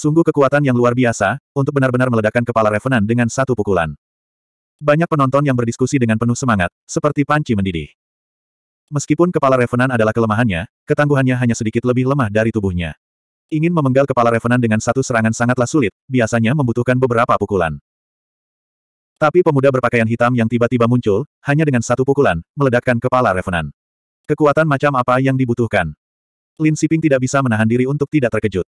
Sungguh kekuatan yang luar biasa, untuk benar-benar meledakkan kepala Revenant dengan satu pukulan. Banyak penonton yang berdiskusi dengan penuh semangat, seperti panci mendidih. Meskipun kepala Revenant adalah kelemahannya, ketangguhannya hanya sedikit lebih lemah dari tubuhnya. Ingin memenggal kepala Revenant dengan satu serangan sangatlah sulit, biasanya membutuhkan beberapa pukulan. Tapi pemuda berpakaian hitam yang tiba-tiba muncul, hanya dengan satu pukulan, meledakkan kepala Revenant. Kekuatan macam apa yang dibutuhkan? Lin Siping tidak bisa menahan diri untuk tidak terkejut.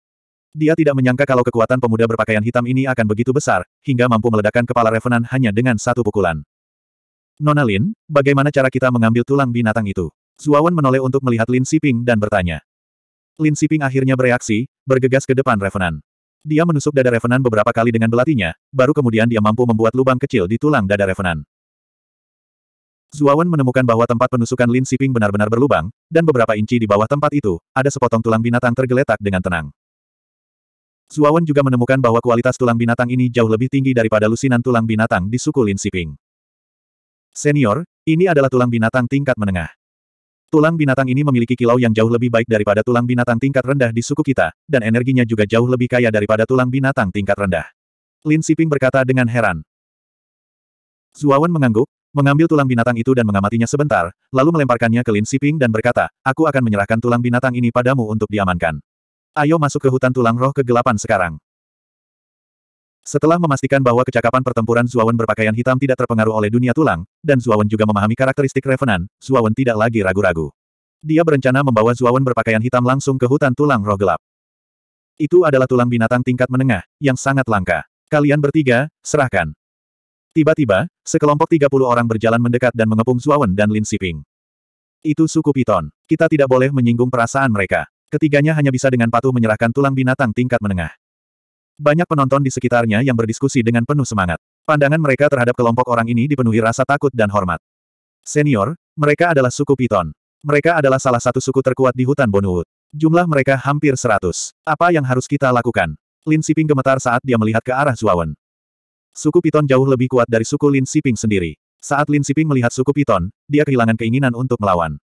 Dia tidak menyangka kalau kekuatan pemuda berpakaian hitam ini akan begitu besar, hingga mampu meledakkan kepala Revenant hanya dengan satu pukulan. Nona Lin, bagaimana cara kita mengambil tulang binatang itu? Zuawan menoleh untuk melihat Lin Siping dan bertanya. Lin Siping akhirnya bereaksi, bergegas ke depan Revenant. Dia menusuk dada Revenant beberapa kali dengan belatinya, baru kemudian dia mampu membuat lubang kecil di tulang dada Revenant. Zuawan menemukan bahwa tempat penusukan Lin Siping benar-benar berlubang, dan beberapa inci di bawah tempat itu, ada sepotong tulang binatang tergeletak dengan tenang. Zuawan juga menemukan bahwa kualitas tulang binatang ini jauh lebih tinggi daripada lusinan tulang binatang di suku Lin Siping. Senior, ini adalah tulang binatang tingkat menengah. Tulang binatang ini memiliki kilau yang jauh lebih baik daripada tulang binatang tingkat rendah di suku kita, dan energinya juga jauh lebih kaya daripada tulang binatang tingkat rendah. Lin Siping berkata dengan heran. Zuawan mengangguk, mengambil tulang binatang itu dan mengamatinya sebentar, lalu melemparkannya ke Lin Siping dan berkata, aku akan menyerahkan tulang binatang ini padamu untuk diamankan. Ayo masuk ke hutan tulang roh kegelapan sekarang. Setelah memastikan bahwa kecakapan pertempuran Zuawan berpakaian hitam tidak terpengaruh oleh dunia tulang, dan Zuawan juga memahami karakteristik Revenant, Zuawan tidak lagi ragu-ragu. Dia berencana membawa Zuawan berpakaian hitam langsung ke hutan tulang roh gelap. Itu adalah tulang binatang tingkat menengah, yang sangat langka. Kalian bertiga, serahkan. Tiba-tiba, sekelompok 30 orang berjalan mendekat dan mengepung Zuawan dan Lin Siping. Itu suku Piton. Kita tidak boleh menyinggung perasaan mereka. Ketiganya hanya bisa dengan patuh menyerahkan tulang binatang tingkat menengah. Banyak penonton di sekitarnya yang berdiskusi dengan penuh semangat. Pandangan mereka terhadap kelompok orang ini dipenuhi rasa takut dan hormat. Senior, mereka adalah suku Piton. Mereka adalah salah satu suku terkuat di hutan Bonuut. Jumlah mereka hampir seratus. Apa yang harus kita lakukan? Lin Siping gemetar saat dia melihat ke arah Zuawan. Suku Piton jauh lebih kuat dari suku Lin Siping sendiri. Saat Lin Siping melihat suku Piton, dia kehilangan keinginan untuk melawan.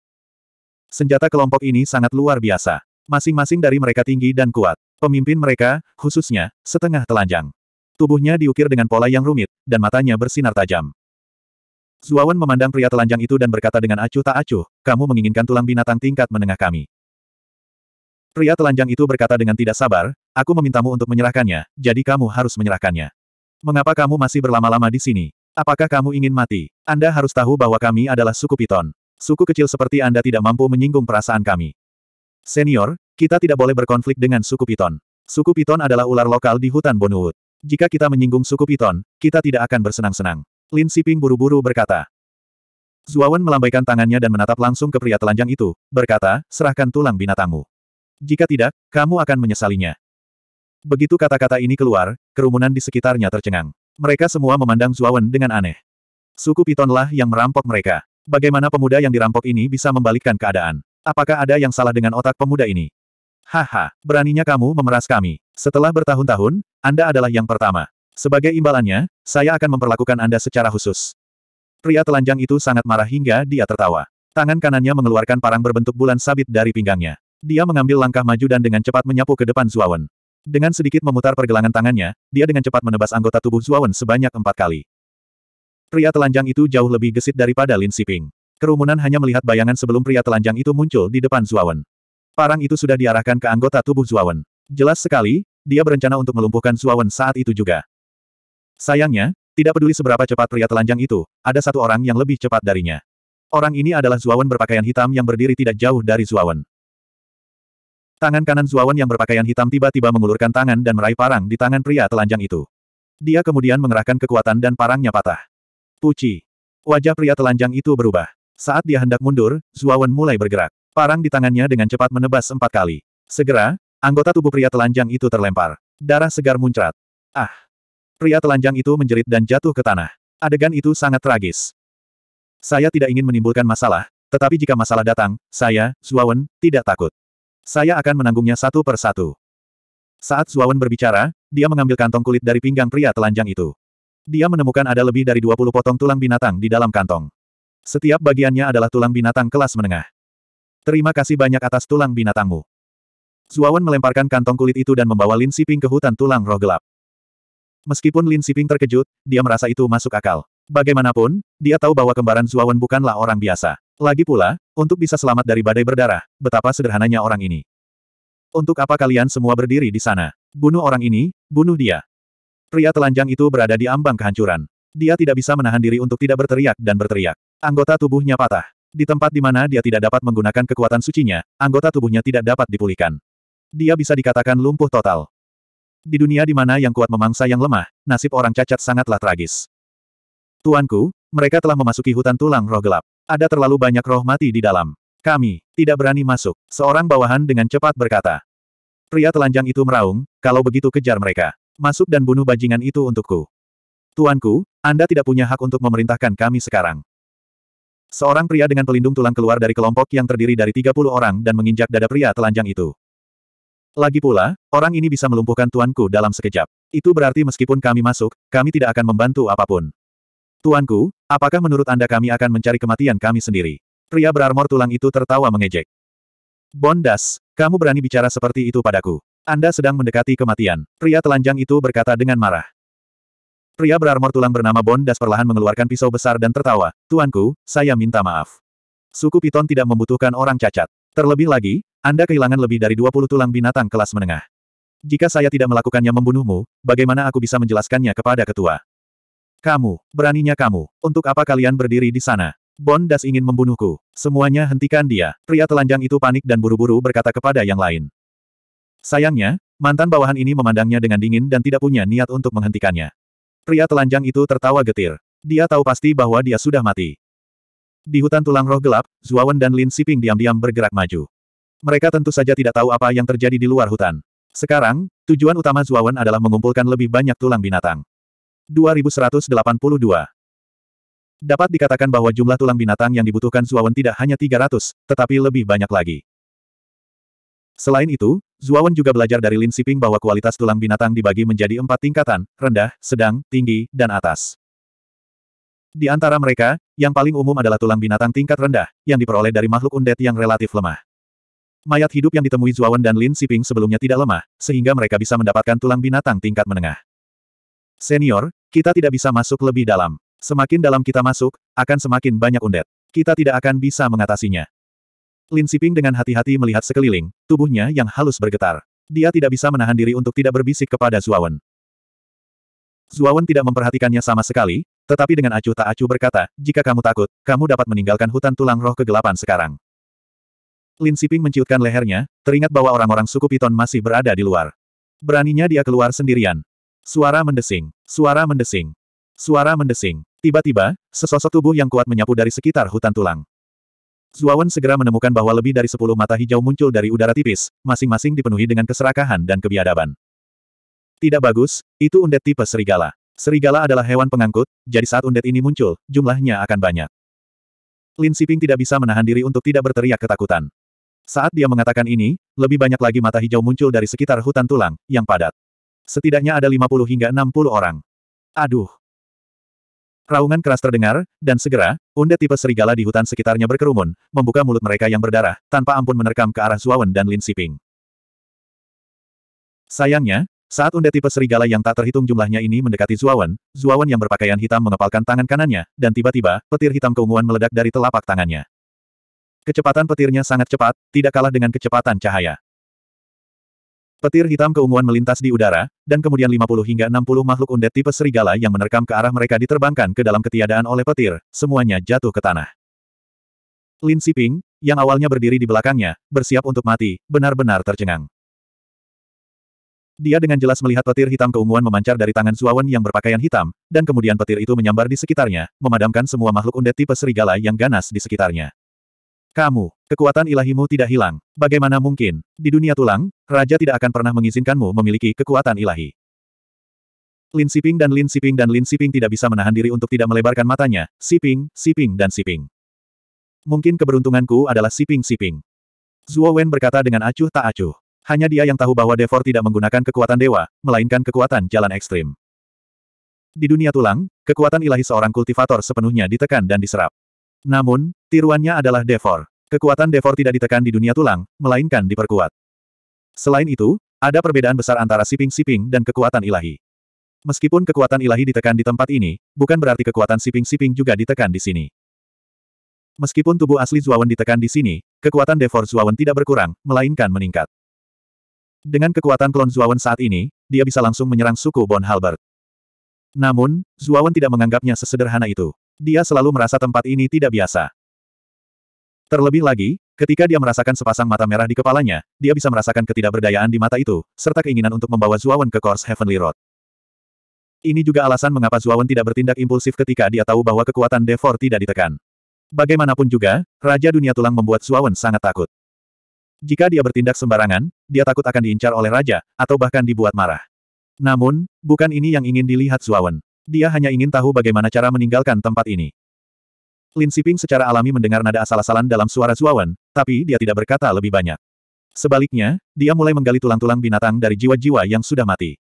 Senjata kelompok ini sangat luar biasa. Masing-masing dari mereka tinggi dan kuat. Pemimpin mereka, khususnya, setengah telanjang. Tubuhnya diukir dengan pola yang rumit, dan matanya bersinar tajam. Zuawan memandang pria telanjang itu dan berkata dengan acuh tak acuh, kamu menginginkan tulang binatang tingkat menengah kami. Pria telanjang itu berkata dengan tidak sabar, aku memintamu untuk menyerahkannya, jadi kamu harus menyerahkannya. Mengapa kamu masih berlama-lama di sini? Apakah kamu ingin mati? Anda harus tahu bahwa kami adalah suku Piton. Suku kecil seperti Anda tidak mampu menyinggung perasaan kami. Senior, kita tidak boleh berkonflik dengan suku Piton. Suku Piton adalah ular lokal di hutan Bonuut. Jika kita menyinggung suku Piton, kita tidak akan bersenang-senang. Lin Siping buru-buru berkata. Zuawan melambaikan tangannya dan menatap langsung ke pria telanjang itu, berkata, serahkan tulang binatangmu. Jika tidak, kamu akan menyesalinya. Begitu kata-kata ini keluar, kerumunan di sekitarnya tercengang. Mereka semua memandang Zuawan dengan aneh. Suku Pitonlah yang merampok mereka. Bagaimana pemuda yang dirampok ini bisa membalikkan keadaan? Apakah ada yang salah dengan otak pemuda ini? Haha, beraninya kamu memeras kami. Setelah bertahun-tahun, Anda adalah yang pertama. Sebagai imbalannya, saya akan memperlakukan Anda secara khusus. Pria telanjang itu sangat marah hingga dia tertawa. Tangan kanannya mengeluarkan parang berbentuk bulan sabit dari pinggangnya. Dia mengambil langkah maju dan dengan cepat menyapu ke depan Zuawan. Dengan sedikit memutar pergelangan tangannya, dia dengan cepat menebas anggota tubuh Zuawan sebanyak empat kali. Pria telanjang itu jauh lebih gesit daripada Lin Siping. Kerumunan hanya melihat bayangan sebelum pria telanjang itu muncul di depan Zuawan. Parang itu sudah diarahkan ke anggota tubuh Zuawan. Jelas sekali, dia berencana untuk melumpuhkan Zuawan saat itu juga. Sayangnya, tidak peduli seberapa cepat pria telanjang itu, ada satu orang yang lebih cepat darinya. Orang ini adalah Zuawan berpakaian hitam yang berdiri tidak jauh dari Zuawan. Tangan kanan Zuawan yang berpakaian hitam tiba-tiba mengulurkan tangan dan meraih parang di tangan pria telanjang itu. Dia kemudian mengerahkan kekuatan dan parangnya patah. Puci. Wajah pria telanjang itu berubah. Saat dia hendak mundur, Zuawan mulai bergerak. Parang di tangannya dengan cepat menebas empat kali. Segera, anggota tubuh pria telanjang itu terlempar. Darah segar muncrat. Ah! Pria telanjang itu menjerit dan jatuh ke tanah. Adegan itu sangat tragis. Saya tidak ingin menimbulkan masalah, tetapi jika masalah datang, saya, Zuawan, tidak takut. Saya akan menanggungnya satu per satu. Saat Zuawan berbicara, dia mengambil kantong kulit dari pinggang pria telanjang itu. Dia menemukan ada lebih dari 20 potong tulang binatang di dalam kantong. Setiap bagiannya adalah tulang binatang kelas menengah. Terima kasih banyak atas tulang binatangmu. Zuawan melemparkan kantong kulit itu dan membawa Lin Siping ke hutan tulang roh gelap. Meskipun Lin Siping terkejut, dia merasa itu masuk akal. Bagaimanapun, dia tahu bahwa kembaran Zuawan bukanlah orang biasa. Lagi pula, untuk bisa selamat dari badai berdarah, betapa sederhananya orang ini. Untuk apa kalian semua berdiri di sana? Bunuh orang ini, bunuh dia. Pria telanjang itu berada di ambang kehancuran. Dia tidak bisa menahan diri untuk tidak berteriak dan berteriak. Anggota tubuhnya patah. Di tempat di mana dia tidak dapat menggunakan kekuatan sucinya, anggota tubuhnya tidak dapat dipulihkan. Dia bisa dikatakan lumpuh total. Di dunia di mana yang kuat memangsa yang lemah, nasib orang cacat sangatlah tragis. Tuanku, mereka telah memasuki hutan tulang roh gelap. Ada terlalu banyak roh mati di dalam. Kami, tidak berani masuk, seorang bawahan dengan cepat berkata. Pria telanjang itu meraung, kalau begitu kejar mereka. Masuk dan bunuh bajingan itu untukku. Tuanku, Anda tidak punya hak untuk memerintahkan kami sekarang. Seorang pria dengan pelindung tulang keluar dari kelompok yang terdiri dari 30 orang dan menginjak dada pria telanjang itu. Lagi pula, orang ini bisa melumpuhkan tuanku dalam sekejap. Itu berarti meskipun kami masuk, kami tidak akan membantu apapun. Tuanku, apakah menurut Anda kami akan mencari kematian kami sendiri? Pria berarmor tulang itu tertawa mengejek. Bondas, kamu berani bicara seperti itu padaku. Anda sedang mendekati kematian. Pria telanjang itu berkata dengan marah. Pria berarmor tulang bernama Bondas perlahan mengeluarkan pisau besar dan tertawa. Tuanku, saya minta maaf. Suku Piton tidak membutuhkan orang cacat. Terlebih lagi, Anda kehilangan lebih dari 20 tulang binatang kelas menengah. Jika saya tidak melakukannya membunuhmu, bagaimana aku bisa menjelaskannya kepada ketua? Kamu, beraninya kamu. Untuk apa kalian berdiri di sana? Bondas ingin membunuhku. Semuanya hentikan dia. Pria telanjang itu panik dan buru-buru berkata kepada yang lain. Sayangnya, mantan bawahan ini memandangnya dengan dingin dan tidak punya niat untuk menghentikannya. Pria telanjang itu tertawa getir. Dia tahu pasti bahwa dia sudah mati. Di hutan tulang roh gelap, Zuawan dan Lin Siping diam-diam bergerak maju. Mereka tentu saja tidak tahu apa yang terjadi di luar hutan. Sekarang, tujuan utama Zuawan adalah mengumpulkan lebih banyak tulang binatang. 2182 Dapat dikatakan bahwa jumlah tulang binatang yang dibutuhkan Zuawan tidak hanya 300, tetapi lebih banyak lagi. Selain itu, Zuawan juga belajar dari Lin Siping bahwa kualitas tulang binatang dibagi menjadi empat tingkatan, rendah, sedang, tinggi, dan atas. Di antara mereka, yang paling umum adalah tulang binatang tingkat rendah, yang diperoleh dari makhluk undet yang relatif lemah. Mayat hidup yang ditemui Zuawan dan Lin Siping sebelumnya tidak lemah, sehingga mereka bisa mendapatkan tulang binatang tingkat menengah. Senior, kita tidak bisa masuk lebih dalam. Semakin dalam kita masuk, akan semakin banyak undet. Kita tidak akan bisa mengatasinya. Lin Siping dengan hati-hati melihat sekeliling, tubuhnya yang halus bergetar. Dia tidak bisa menahan diri untuk tidak berbisik kepada Zuawan. Zuawan tidak memperhatikannya sama sekali, tetapi dengan acuh tak acuh berkata, jika kamu takut, kamu dapat meninggalkan hutan tulang roh kegelapan sekarang. Lin Siping menciutkan lehernya, teringat bahwa orang-orang suku Piton masih berada di luar. Beraninya dia keluar sendirian. Suara mendesing, suara mendesing, suara mendesing. Tiba-tiba, sesosok tubuh yang kuat menyapu dari sekitar hutan tulang. Zuawan segera menemukan bahwa lebih dari sepuluh mata hijau muncul dari udara tipis, masing-masing dipenuhi dengan keserakahan dan kebiadaban. Tidak bagus, itu undet tipe serigala. Serigala adalah hewan pengangkut, jadi saat undet ini muncul, jumlahnya akan banyak. Lin Siping tidak bisa menahan diri untuk tidak berteriak ketakutan. Saat dia mengatakan ini, lebih banyak lagi mata hijau muncul dari sekitar hutan tulang, yang padat. Setidaknya ada 50 hingga 60 orang. Aduh, Raungan keras terdengar, dan segera, unda tipe serigala di hutan sekitarnya berkerumun, membuka mulut mereka yang berdarah, tanpa ampun menerkam ke arah Zuawan dan Lin Siping. Sayangnya, saat unda tipe serigala yang tak terhitung jumlahnya ini mendekati Zuawan, Zuawan yang berpakaian hitam mengepalkan tangan kanannya, dan tiba-tiba, petir hitam keunguan meledak dari telapak tangannya. Kecepatan petirnya sangat cepat, tidak kalah dengan kecepatan cahaya. Petir hitam keunguan melintas di udara, dan kemudian 50 hingga 60 makhluk undet tipe serigala yang menerkam ke arah mereka diterbangkan ke dalam ketiadaan oleh petir, semuanya jatuh ke tanah. Lin Siping, yang awalnya berdiri di belakangnya, bersiap untuk mati, benar-benar tercengang. Dia dengan jelas melihat petir hitam keunguan memancar dari tangan Zuawan yang berpakaian hitam, dan kemudian petir itu menyambar di sekitarnya, memadamkan semua makhluk undet tipe serigala yang ganas di sekitarnya. Kamu, kekuatan ilahimu tidak hilang. Bagaimana mungkin, di dunia tulang, raja tidak akan pernah mengizinkanmu memiliki kekuatan ilahi. Lin Siping dan Lin Siping dan Lin Siping tidak bisa menahan diri untuk tidak melebarkan matanya, Siping, Siping dan Siping. Mungkin keberuntunganku adalah Siping Siping. Zhuo Wen berkata dengan acuh tak acuh. Hanya dia yang tahu bahwa Devor tidak menggunakan kekuatan dewa, melainkan kekuatan jalan ekstrim. Di dunia tulang, kekuatan ilahi seorang kultivator sepenuhnya ditekan dan diserap. Namun, Tiruannya adalah Devor. Kekuatan Devor tidak ditekan di dunia tulang, melainkan diperkuat. Selain itu, ada perbedaan besar antara siping-siping dan kekuatan ilahi. Meskipun kekuatan ilahi ditekan di tempat ini, bukan berarti kekuatan siping-siping juga ditekan di sini. Meskipun tubuh asli Zuawan ditekan di sini, kekuatan Devor Zuawan tidak berkurang, melainkan meningkat. Dengan kekuatan klon Zuawan saat ini, dia bisa langsung menyerang suku Bon Halbert. Namun, Zuawan tidak menganggapnya sesederhana itu. Dia selalu merasa tempat ini tidak biasa. Terlebih lagi, ketika dia merasakan sepasang mata merah di kepalanya, dia bisa merasakan ketidakberdayaan di mata itu, serta keinginan untuk membawa Zuawan ke Kors Heavenly Road. Ini juga alasan mengapa Zuawan tidak bertindak impulsif ketika dia tahu bahwa kekuatan Devor tidak ditekan. Bagaimanapun juga, Raja Dunia Tulang membuat Zuawan sangat takut. Jika dia bertindak sembarangan, dia takut akan diincar oleh Raja, atau bahkan dibuat marah. Namun, bukan ini yang ingin dilihat Zuawan. Dia hanya ingin tahu bagaimana cara meninggalkan tempat ini. Lin Siping secara alami mendengar nada asal-asalan dalam suara Zuawan, tapi dia tidak berkata lebih banyak. Sebaliknya, dia mulai menggali tulang-tulang binatang dari jiwa-jiwa yang sudah mati.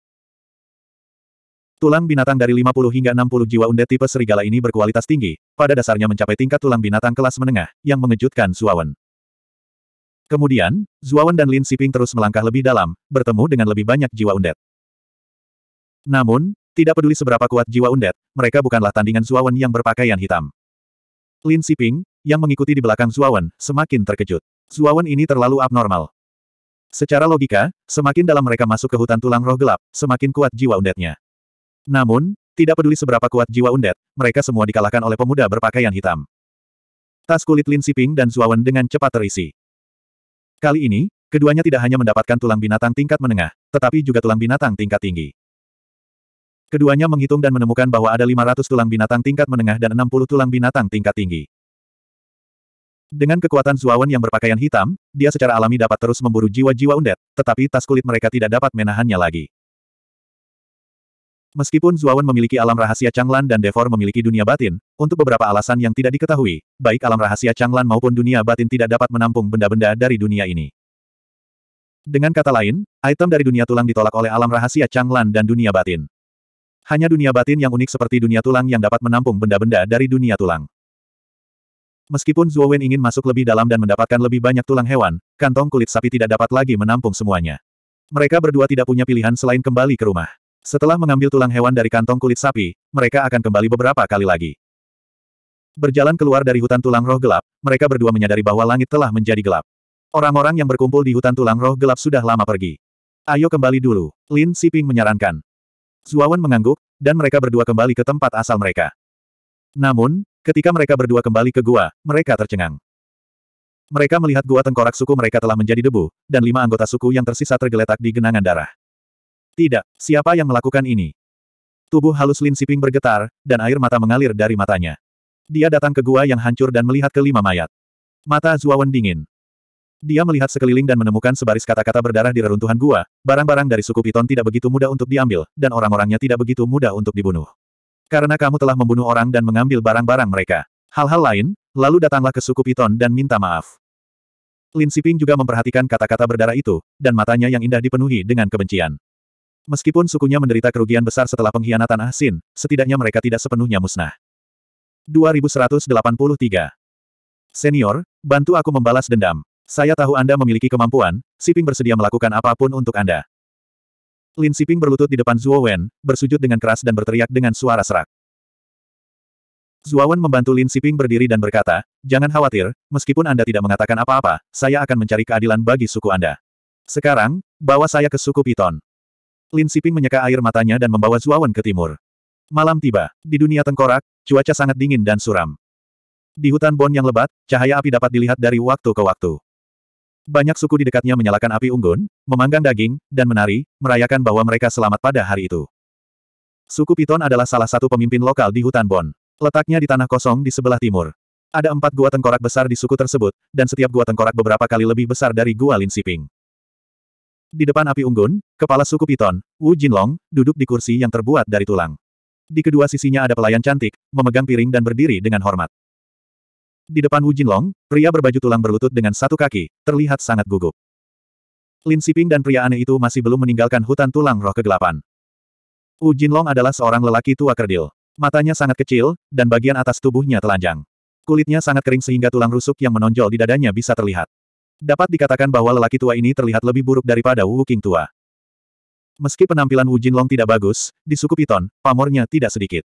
Tulang binatang dari 50 hingga 60 jiwa undet tipe serigala ini berkualitas tinggi, pada dasarnya mencapai tingkat tulang binatang kelas menengah, yang mengejutkan Zuawan. Kemudian, Zuawan dan Lin Siping terus melangkah lebih dalam, bertemu dengan lebih banyak jiwa undet. Namun, tidak peduli seberapa kuat jiwa undet, mereka bukanlah tandingan Zuawan yang berpakaian hitam. Lin Siping, yang mengikuti di belakang Zuawan, semakin terkejut. Zuawan ini terlalu abnormal. Secara logika, semakin dalam mereka masuk ke hutan tulang roh gelap, semakin kuat jiwa undetnya. Namun, tidak peduli seberapa kuat jiwa undet, mereka semua dikalahkan oleh pemuda berpakaian hitam. Tas kulit Lin Siping dan Zuawan dengan cepat terisi. Kali ini, keduanya tidak hanya mendapatkan tulang binatang tingkat menengah, tetapi juga tulang binatang tingkat tinggi. Keduanya menghitung dan menemukan bahwa ada 500 tulang binatang tingkat menengah dan 60 tulang binatang tingkat tinggi. Dengan kekuatan Zuawan yang berpakaian hitam, dia secara alami dapat terus memburu jiwa-jiwa undet, tetapi tas kulit mereka tidak dapat menahannya lagi. Meskipun Zuawan memiliki alam rahasia Changlan dan Devor memiliki dunia batin, untuk beberapa alasan yang tidak diketahui, baik alam rahasia Changlan maupun dunia batin tidak dapat menampung benda-benda dari dunia ini. Dengan kata lain, item dari dunia tulang ditolak oleh alam rahasia Changlan dan dunia batin. Hanya dunia batin yang unik seperti dunia tulang yang dapat menampung benda-benda dari dunia tulang. Meskipun Zhuo Wen ingin masuk lebih dalam dan mendapatkan lebih banyak tulang hewan, kantong kulit sapi tidak dapat lagi menampung semuanya. Mereka berdua tidak punya pilihan selain kembali ke rumah. Setelah mengambil tulang hewan dari kantong kulit sapi, mereka akan kembali beberapa kali lagi. Berjalan keluar dari hutan tulang roh gelap, mereka berdua menyadari bahwa langit telah menjadi gelap. Orang-orang yang berkumpul di hutan tulang roh gelap sudah lama pergi. Ayo kembali dulu, Lin Siping menyarankan. Zuawan mengangguk, dan mereka berdua kembali ke tempat asal mereka. Namun, ketika mereka berdua kembali ke gua, mereka tercengang. Mereka melihat gua tengkorak suku mereka telah menjadi debu, dan lima anggota suku yang tersisa tergeletak di genangan darah. Tidak, siapa yang melakukan ini? Tubuh halus Lin Siping bergetar, dan air mata mengalir dari matanya. Dia datang ke gua yang hancur dan melihat kelima mayat. Mata Zuawan dingin. Dia melihat sekeliling dan menemukan sebaris kata-kata berdarah di reruntuhan gua, barang-barang dari suku Piton tidak begitu mudah untuk diambil, dan orang-orangnya tidak begitu mudah untuk dibunuh. Karena kamu telah membunuh orang dan mengambil barang-barang mereka. Hal-hal lain, lalu datanglah ke suku Piton dan minta maaf. Lin Siping juga memperhatikan kata-kata berdarah itu, dan matanya yang indah dipenuhi dengan kebencian. Meskipun sukunya menderita kerugian besar setelah pengkhianatan Ahsin, setidaknya mereka tidak sepenuhnya musnah. 2183 Senior, bantu aku membalas dendam. Saya tahu Anda memiliki kemampuan, Siping bersedia melakukan apapun untuk Anda. Lin Siping berlutut di depan Zuo Wen, bersujud dengan keras dan berteriak dengan suara serak. Wen membantu Lin Siping berdiri dan berkata, Jangan khawatir, meskipun Anda tidak mengatakan apa-apa, saya akan mencari keadilan bagi suku Anda. Sekarang, bawa saya ke suku Piton. Lin Siping menyeka air matanya dan membawa Wen ke timur. Malam tiba, di dunia tengkorak, cuaca sangat dingin dan suram. Di hutan Bon yang lebat, cahaya api dapat dilihat dari waktu ke waktu. Banyak suku di dekatnya menyalakan api unggun, memanggang daging, dan menari, merayakan bahwa mereka selamat pada hari itu. Suku Piton adalah salah satu pemimpin lokal di hutan Bon. Letaknya di tanah kosong di sebelah timur. Ada empat gua tengkorak besar di suku tersebut, dan setiap gua tengkorak beberapa kali lebih besar dari gua Lin Siping. Di depan api unggun, kepala suku Piton, Wu Jinlong, duduk di kursi yang terbuat dari tulang. Di kedua sisinya ada pelayan cantik, memegang piring dan berdiri dengan hormat. Di depan Wu Jinlong, pria berbaju tulang berlutut dengan satu kaki, terlihat sangat gugup. Lin Siping dan pria aneh itu masih belum meninggalkan hutan tulang roh kegelapan. Wu Jinlong adalah seorang lelaki tua kerdil. Matanya sangat kecil, dan bagian atas tubuhnya telanjang. Kulitnya sangat kering sehingga tulang rusuk yang menonjol di dadanya bisa terlihat. Dapat dikatakan bahwa lelaki tua ini terlihat lebih buruk daripada Wu King tua. Meski penampilan Wu Jinlong tidak bagus, di suku Piton, pamornya tidak sedikit.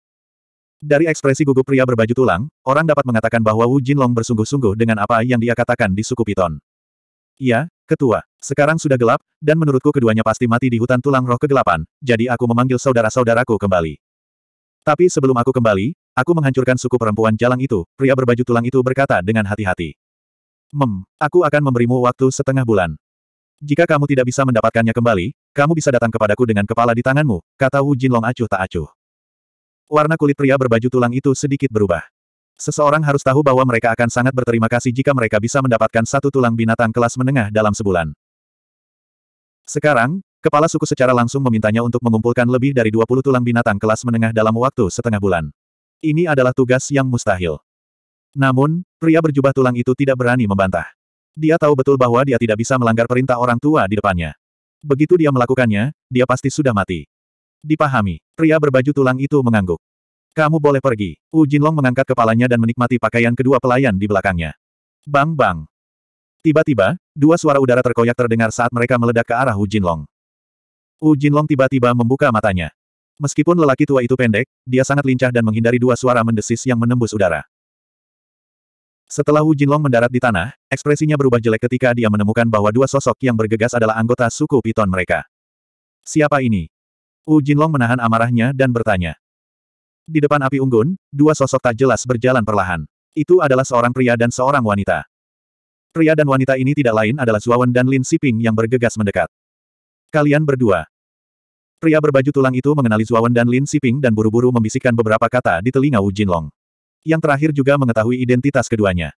Dari ekspresi gugup pria berbaju tulang, orang dapat mengatakan bahwa Wu Jinlong bersungguh-sungguh dengan apa yang dia katakan di suku Piton. Iya, ketua. Sekarang sudah gelap, dan menurutku keduanya pasti mati di hutan tulang roh kegelapan, jadi aku memanggil saudara-saudaraku kembali. Tapi sebelum aku kembali, aku menghancurkan suku perempuan jalang itu, pria berbaju tulang itu berkata dengan hati-hati. Mem, aku akan memberimu waktu setengah bulan. Jika kamu tidak bisa mendapatkannya kembali, kamu bisa datang kepadaku dengan kepala di tanganmu, kata Wu Jinlong acuh tak acuh. Warna kulit pria berbaju tulang itu sedikit berubah. Seseorang harus tahu bahwa mereka akan sangat berterima kasih jika mereka bisa mendapatkan satu tulang binatang kelas menengah dalam sebulan. Sekarang, kepala suku secara langsung memintanya untuk mengumpulkan lebih dari 20 tulang binatang kelas menengah dalam waktu setengah bulan. Ini adalah tugas yang mustahil. Namun, pria berjubah tulang itu tidak berani membantah. Dia tahu betul bahwa dia tidak bisa melanggar perintah orang tua di depannya. Begitu dia melakukannya, dia pasti sudah mati. Dipahami. Pria berbaju tulang itu mengangguk. Kamu boleh pergi. Wu Jinlong mengangkat kepalanya dan menikmati pakaian kedua pelayan di belakangnya. Bang bang. Tiba-tiba, dua suara udara terkoyak terdengar saat mereka meledak ke arah Wu Jinlong. Wu Jinlong tiba-tiba membuka matanya. Meskipun lelaki tua itu pendek, dia sangat lincah dan menghindari dua suara mendesis yang menembus udara. Setelah Wu Jinlong mendarat di tanah, ekspresinya berubah jelek ketika dia menemukan bahwa dua sosok yang bergegas adalah anggota suku Piton mereka. Siapa ini? Wu Jinlong menahan amarahnya dan bertanya. Di depan api unggun, dua sosok tak jelas berjalan perlahan. Itu adalah seorang pria dan seorang wanita. Pria dan wanita ini tidak lain adalah Zuawan dan Lin Siping yang bergegas mendekat. Kalian berdua. Pria berbaju tulang itu mengenali Zuawan dan Lin Siping dan buru-buru membisikkan beberapa kata di telinga Wu Jinlong. Yang terakhir juga mengetahui identitas keduanya.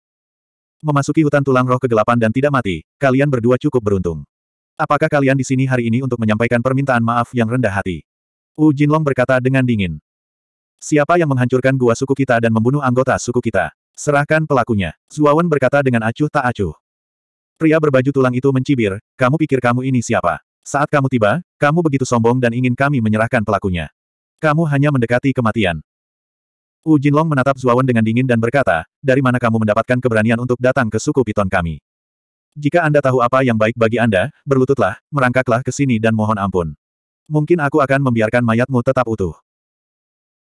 Memasuki hutan tulang roh kegelapan dan tidak mati, kalian berdua cukup beruntung. Apakah kalian di sini hari ini untuk menyampaikan permintaan maaf yang rendah hati? Wu Jinlong berkata dengan dingin. Siapa yang menghancurkan gua suku kita dan membunuh anggota suku kita? Serahkan pelakunya. Zuawan berkata dengan acuh tak acuh. Pria berbaju tulang itu mencibir, kamu pikir kamu ini siapa? Saat kamu tiba, kamu begitu sombong dan ingin kami menyerahkan pelakunya. Kamu hanya mendekati kematian. Wu Jinlong menatap Zuawan dengan dingin dan berkata, dari mana kamu mendapatkan keberanian untuk datang ke suku piton kami? Jika Anda tahu apa yang baik bagi Anda, berlututlah, merangkaklah ke sini dan mohon ampun. Mungkin aku akan membiarkan mayatmu tetap utuh.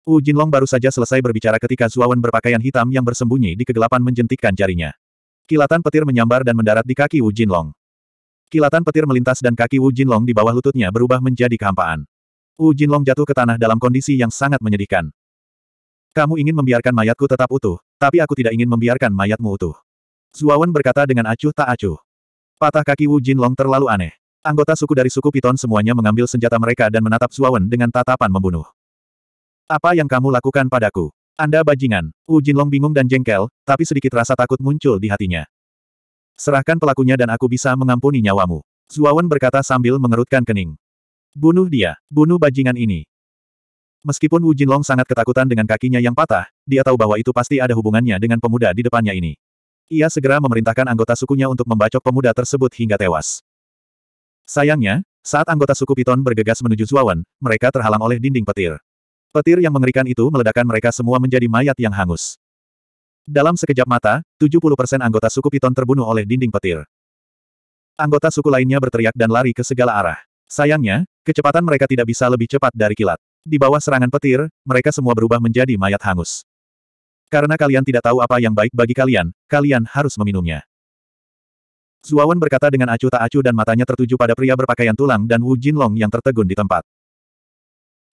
Wu Jinlong baru saja selesai berbicara ketika Zuawan berpakaian hitam yang bersembunyi di kegelapan menjentikkan jarinya. Kilatan petir menyambar dan mendarat di kaki Wu Jinlong. Kilatan petir melintas dan kaki Wu Jinlong di bawah lututnya berubah menjadi kehampaan. Wu Jinlong jatuh ke tanah dalam kondisi yang sangat menyedihkan. Kamu ingin membiarkan mayatku tetap utuh, tapi aku tidak ingin membiarkan mayatmu utuh. Zuawan berkata dengan acuh tak acuh. Patah kaki Wu Jinlong terlalu aneh. Anggota suku dari suku Piton semuanya mengambil senjata mereka dan menatap Zuawan dengan tatapan membunuh. Apa yang kamu lakukan padaku? Anda bajingan. Wu Jinlong bingung dan jengkel, tapi sedikit rasa takut muncul di hatinya. Serahkan pelakunya dan aku bisa mengampuni nyawamu. Zuawan berkata sambil mengerutkan kening. Bunuh dia, bunuh bajingan ini. Meskipun Wu Jinlong sangat ketakutan dengan kakinya yang patah, dia tahu bahwa itu pasti ada hubungannya dengan pemuda di depannya ini. Ia segera memerintahkan anggota sukunya untuk membacok pemuda tersebut hingga tewas. Sayangnya, saat anggota suku Piton bergegas menuju Zuawan, mereka terhalang oleh dinding petir. Petir yang mengerikan itu meledakkan mereka semua menjadi mayat yang hangus. Dalam sekejap mata, 70% anggota suku Piton terbunuh oleh dinding petir. Anggota suku lainnya berteriak dan lari ke segala arah. Sayangnya, kecepatan mereka tidak bisa lebih cepat dari kilat. Di bawah serangan petir, mereka semua berubah menjadi mayat hangus. Karena kalian tidak tahu apa yang baik bagi kalian, kalian harus meminumnya. Zuawan berkata dengan acuh tak acuh dan matanya tertuju pada pria berpakaian tulang dan Wu Jinlong yang tertegun di tempat.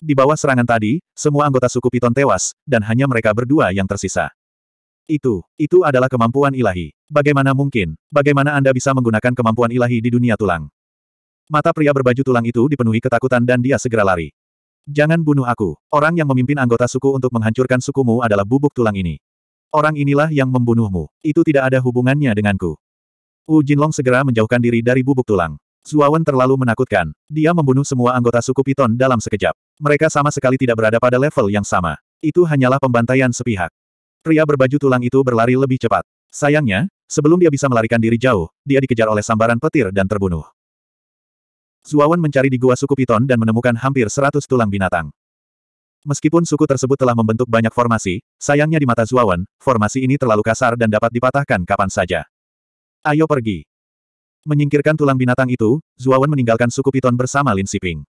Di bawah serangan tadi, semua anggota suku Piton tewas, dan hanya mereka berdua yang tersisa. Itu, itu adalah kemampuan ilahi. Bagaimana mungkin, bagaimana Anda bisa menggunakan kemampuan ilahi di dunia tulang? Mata pria berbaju tulang itu dipenuhi ketakutan dan dia segera lari. Jangan bunuh aku. Orang yang memimpin anggota suku untuk menghancurkan sukumu adalah bubuk tulang ini. Orang inilah yang membunuhmu. Itu tidak ada hubungannya denganku. Wu Jinlong segera menjauhkan diri dari bubuk tulang. Zuawan terlalu menakutkan. Dia membunuh semua anggota suku Piton dalam sekejap. Mereka sama sekali tidak berada pada level yang sama. Itu hanyalah pembantaian sepihak. Pria berbaju tulang itu berlari lebih cepat. Sayangnya, sebelum dia bisa melarikan diri jauh, dia dikejar oleh sambaran petir dan terbunuh. Zuawan mencari di gua suku Piton dan menemukan hampir seratus tulang binatang. Meskipun suku tersebut telah membentuk banyak formasi, sayangnya di mata Zuawan, formasi ini terlalu kasar dan dapat dipatahkan kapan saja. Ayo pergi. Menyingkirkan tulang binatang itu, Zuawan meninggalkan suku Piton bersama Lin Siping.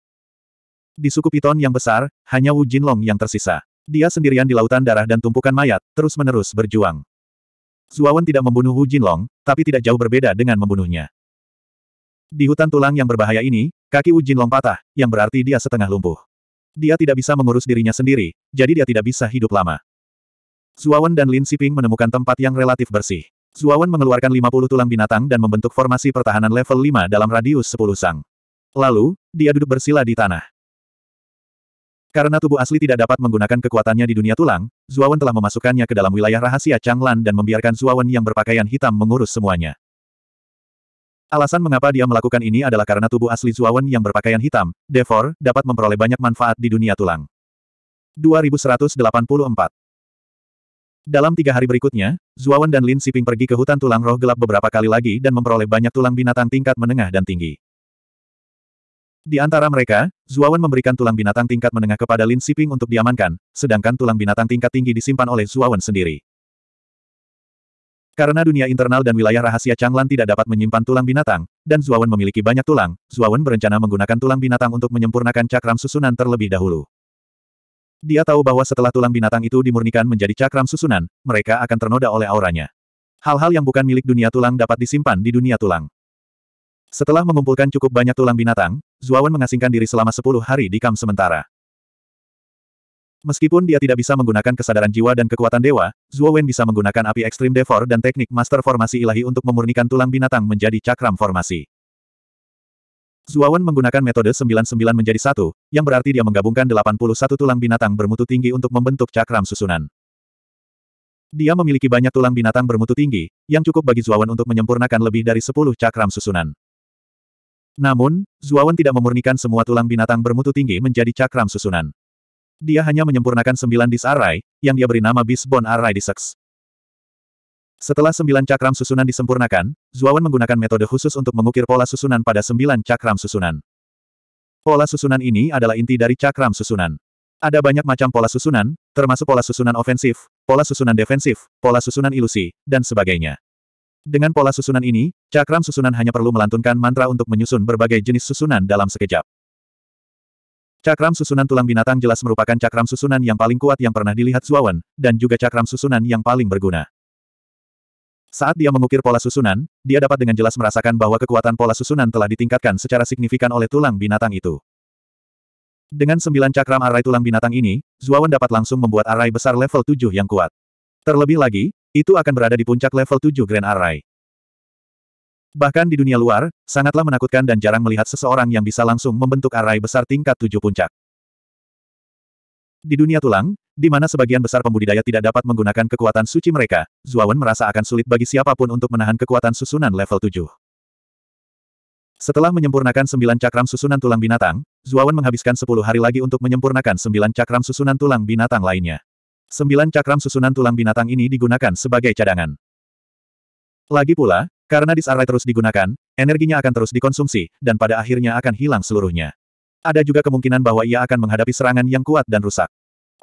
Di suku Piton yang besar, hanya Wu Jinlong yang tersisa. Dia sendirian di lautan darah dan tumpukan mayat, terus-menerus berjuang. Zuawan tidak membunuh Wu Jinlong, tapi tidak jauh berbeda dengan membunuhnya. Di hutan tulang yang berbahaya ini, kaki Ujin Long patah, yang berarti dia setengah lumpuh. Dia tidak bisa mengurus dirinya sendiri, jadi dia tidak bisa hidup lama. Zuawan dan Lin Siping menemukan tempat yang relatif bersih. Zuawan mengeluarkan 50 tulang binatang dan membentuk formasi pertahanan level 5 dalam radius 10 sang. Lalu, dia duduk bersila di tanah. Karena tubuh asli tidak dapat menggunakan kekuatannya di dunia tulang, Zuawan telah memasukkannya ke dalam wilayah rahasia Changlan dan membiarkan Zuawan yang berpakaian hitam mengurus semuanya. Alasan mengapa dia melakukan ini adalah karena tubuh asli Zuawan yang berpakaian hitam, Devor, dapat memperoleh banyak manfaat di dunia tulang. 2184 Dalam tiga hari berikutnya, Zuawan dan Lin Siping pergi ke hutan tulang roh gelap beberapa kali lagi dan memperoleh banyak tulang binatang tingkat menengah dan tinggi. Di antara mereka, Zuawan memberikan tulang binatang tingkat menengah kepada Lin Siping untuk diamankan, sedangkan tulang binatang tingkat tinggi disimpan oleh Zuawan sendiri. Karena dunia internal dan wilayah rahasia Changlan tidak dapat menyimpan tulang binatang, dan Zuawan memiliki banyak tulang, Zuawan berencana menggunakan tulang binatang untuk menyempurnakan cakram susunan terlebih dahulu. Dia tahu bahwa setelah tulang binatang itu dimurnikan menjadi cakram susunan, mereka akan ternoda oleh auranya. Hal-hal yang bukan milik dunia tulang dapat disimpan di dunia tulang. Setelah mengumpulkan cukup banyak tulang binatang, Zuawan mengasingkan diri selama 10 hari di kam sementara. Meskipun dia tidak bisa menggunakan kesadaran jiwa dan kekuatan dewa, Zuo Wen bisa menggunakan api ekstrim devor dan teknik master formasi ilahi untuk memurnikan tulang binatang menjadi cakram formasi. Zuo Wen menggunakan metode 99 menjadi satu, yang berarti dia menggabungkan 81 tulang binatang bermutu tinggi untuk membentuk cakram susunan. Dia memiliki banyak tulang binatang bermutu tinggi, yang cukup bagi Zuawan untuk menyempurnakan lebih dari 10 cakram susunan. Namun, Zuawan tidak memurnikan semua tulang binatang bermutu tinggi menjadi cakram susunan. Dia hanya menyempurnakan sembilan disarai, yang dia beri nama Bisbon Arai Diseks. Setelah sembilan cakram susunan disempurnakan, Zuawan menggunakan metode khusus untuk mengukir pola susunan pada sembilan cakram susunan. Pola susunan ini adalah inti dari cakram susunan. Ada banyak macam pola susunan, termasuk pola susunan ofensif, pola susunan defensif, pola susunan ilusi, dan sebagainya. Dengan pola susunan ini, cakram susunan hanya perlu melantunkan mantra untuk menyusun berbagai jenis susunan dalam sekejap. Cakram susunan tulang binatang jelas merupakan cakram susunan yang paling kuat yang pernah dilihat Zuawan, dan juga cakram susunan yang paling berguna. Saat dia mengukir pola susunan, dia dapat dengan jelas merasakan bahwa kekuatan pola susunan telah ditingkatkan secara signifikan oleh tulang binatang itu. Dengan sembilan cakram arai tulang binatang ini, Zuawan dapat langsung membuat arai besar level 7 yang kuat. Terlebih lagi, itu akan berada di puncak level 7 Grand Arai. Bahkan di dunia luar, sangatlah menakutkan dan jarang melihat seseorang yang bisa langsung membentuk arai besar tingkat tujuh puncak. Di dunia tulang, di mana sebagian besar pembudidaya tidak dapat menggunakan kekuatan suci mereka, Zuawan merasa akan sulit bagi siapapun untuk menahan kekuatan susunan level tujuh. Setelah menyempurnakan sembilan cakram susunan tulang binatang, Zuawan menghabiskan sepuluh hari lagi untuk menyempurnakan sembilan cakram susunan tulang binatang lainnya. Sembilan cakram susunan tulang binatang ini digunakan sebagai cadangan. Lagi pula, karena disarray terus digunakan, energinya akan terus dikonsumsi, dan pada akhirnya akan hilang seluruhnya. Ada juga kemungkinan bahwa ia akan menghadapi serangan yang kuat dan rusak.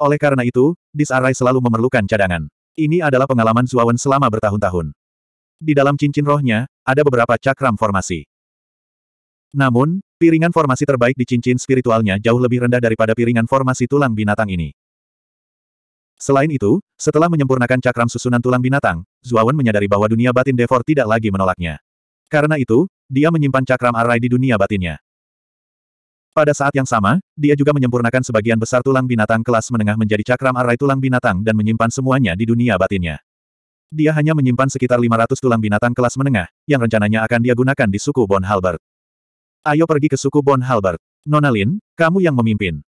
Oleh karena itu, disarray selalu memerlukan cadangan. Ini adalah pengalaman Zuawan selama bertahun-tahun. Di dalam cincin rohnya, ada beberapa cakram formasi. Namun, piringan formasi terbaik di cincin spiritualnya jauh lebih rendah daripada piringan formasi tulang binatang ini. Selain itu, setelah menyempurnakan cakram susunan tulang binatang, Zuawan menyadari bahwa dunia batin Devor tidak lagi menolaknya. Karena itu, dia menyimpan cakram arai di dunia batinnya. Pada saat yang sama, dia juga menyempurnakan sebagian besar tulang binatang kelas menengah menjadi cakram arai tulang binatang dan menyimpan semuanya di dunia batinnya. Dia hanya menyimpan sekitar 500 tulang binatang kelas menengah, yang rencananya akan dia gunakan di suku Bon Halbert. Ayo pergi ke suku Bon Halbert. Nonalin, kamu yang memimpin.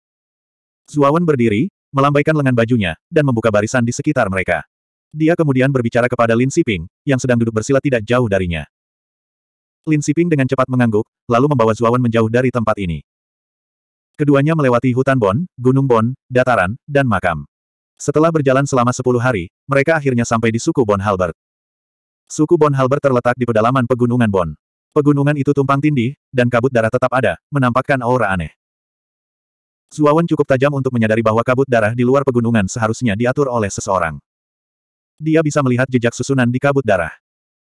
Zuawan berdiri, melambaikan lengan bajunya, dan membuka barisan di sekitar mereka. Dia kemudian berbicara kepada Lin Siping, yang sedang duduk bersila tidak jauh darinya. Lin Siping dengan cepat mengangguk, lalu membawa Zuawan menjauh dari tempat ini. Keduanya melewati hutan Bon, Gunung Bon, dataran, dan makam. Setelah berjalan selama sepuluh hari, mereka akhirnya sampai di suku Bon Halbert. Suku Bon Halbert terletak di pedalaman pegunungan Bon. Pegunungan itu tumpang tindih, dan kabut darah tetap ada, menampakkan aura aneh. Zuawan cukup tajam untuk menyadari bahwa kabut darah di luar pegunungan seharusnya diatur oleh seseorang. Dia bisa melihat jejak susunan di kabut darah.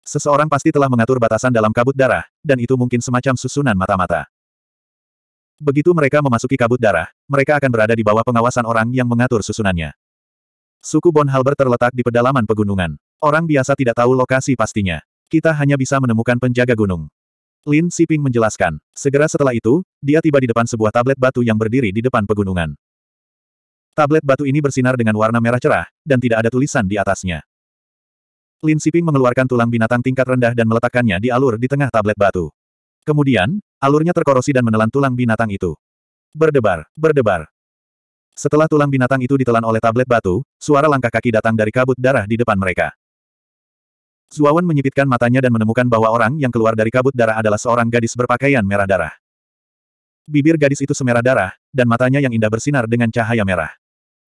Seseorang pasti telah mengatur batasan dalam kabut darah, dan itu mungkin semacam susunan mata-mata. Begitu mereka memasuki kabut darah, mereka akan berada di bawah pengawasan orang yang mengatur susunannya. Suku Bon Halber terletak di pedalaman pegunungan. Orang biasa tidak tahu lokasi pastinya. Kita hanya bisa menemukan penjaga gunung. Lin Siping menjelaskan. Segera setelah itu, dia tiba di depan sebuah tablet batu yang berdiri di depan pegunungan. Tablet batu ini bersinar dengan warna merah cerah, dan tidak ada tulisan di atasnya. Lin Siping mengeluarkan tulang binatang tingkat rendah dan meletakkannya di alur di tengah tablet batu. Kemudian, alurnya terkorosi dan menelan tulang binatang itu. Berdebar, berdebar. Setelah tulang binatang itu ditelan oleh tablet batu, suara langkah kaki datang dari kabut darah di depan mereka. Zuawan menyipitkan matanya dan menemukan bahwa orang yang keluar dari kabut darah adalah seorang gadis berpakaian merah darah. Bibir gadis itu semerah darah, dan matanya yang indah bersinar dengan cahaya merah.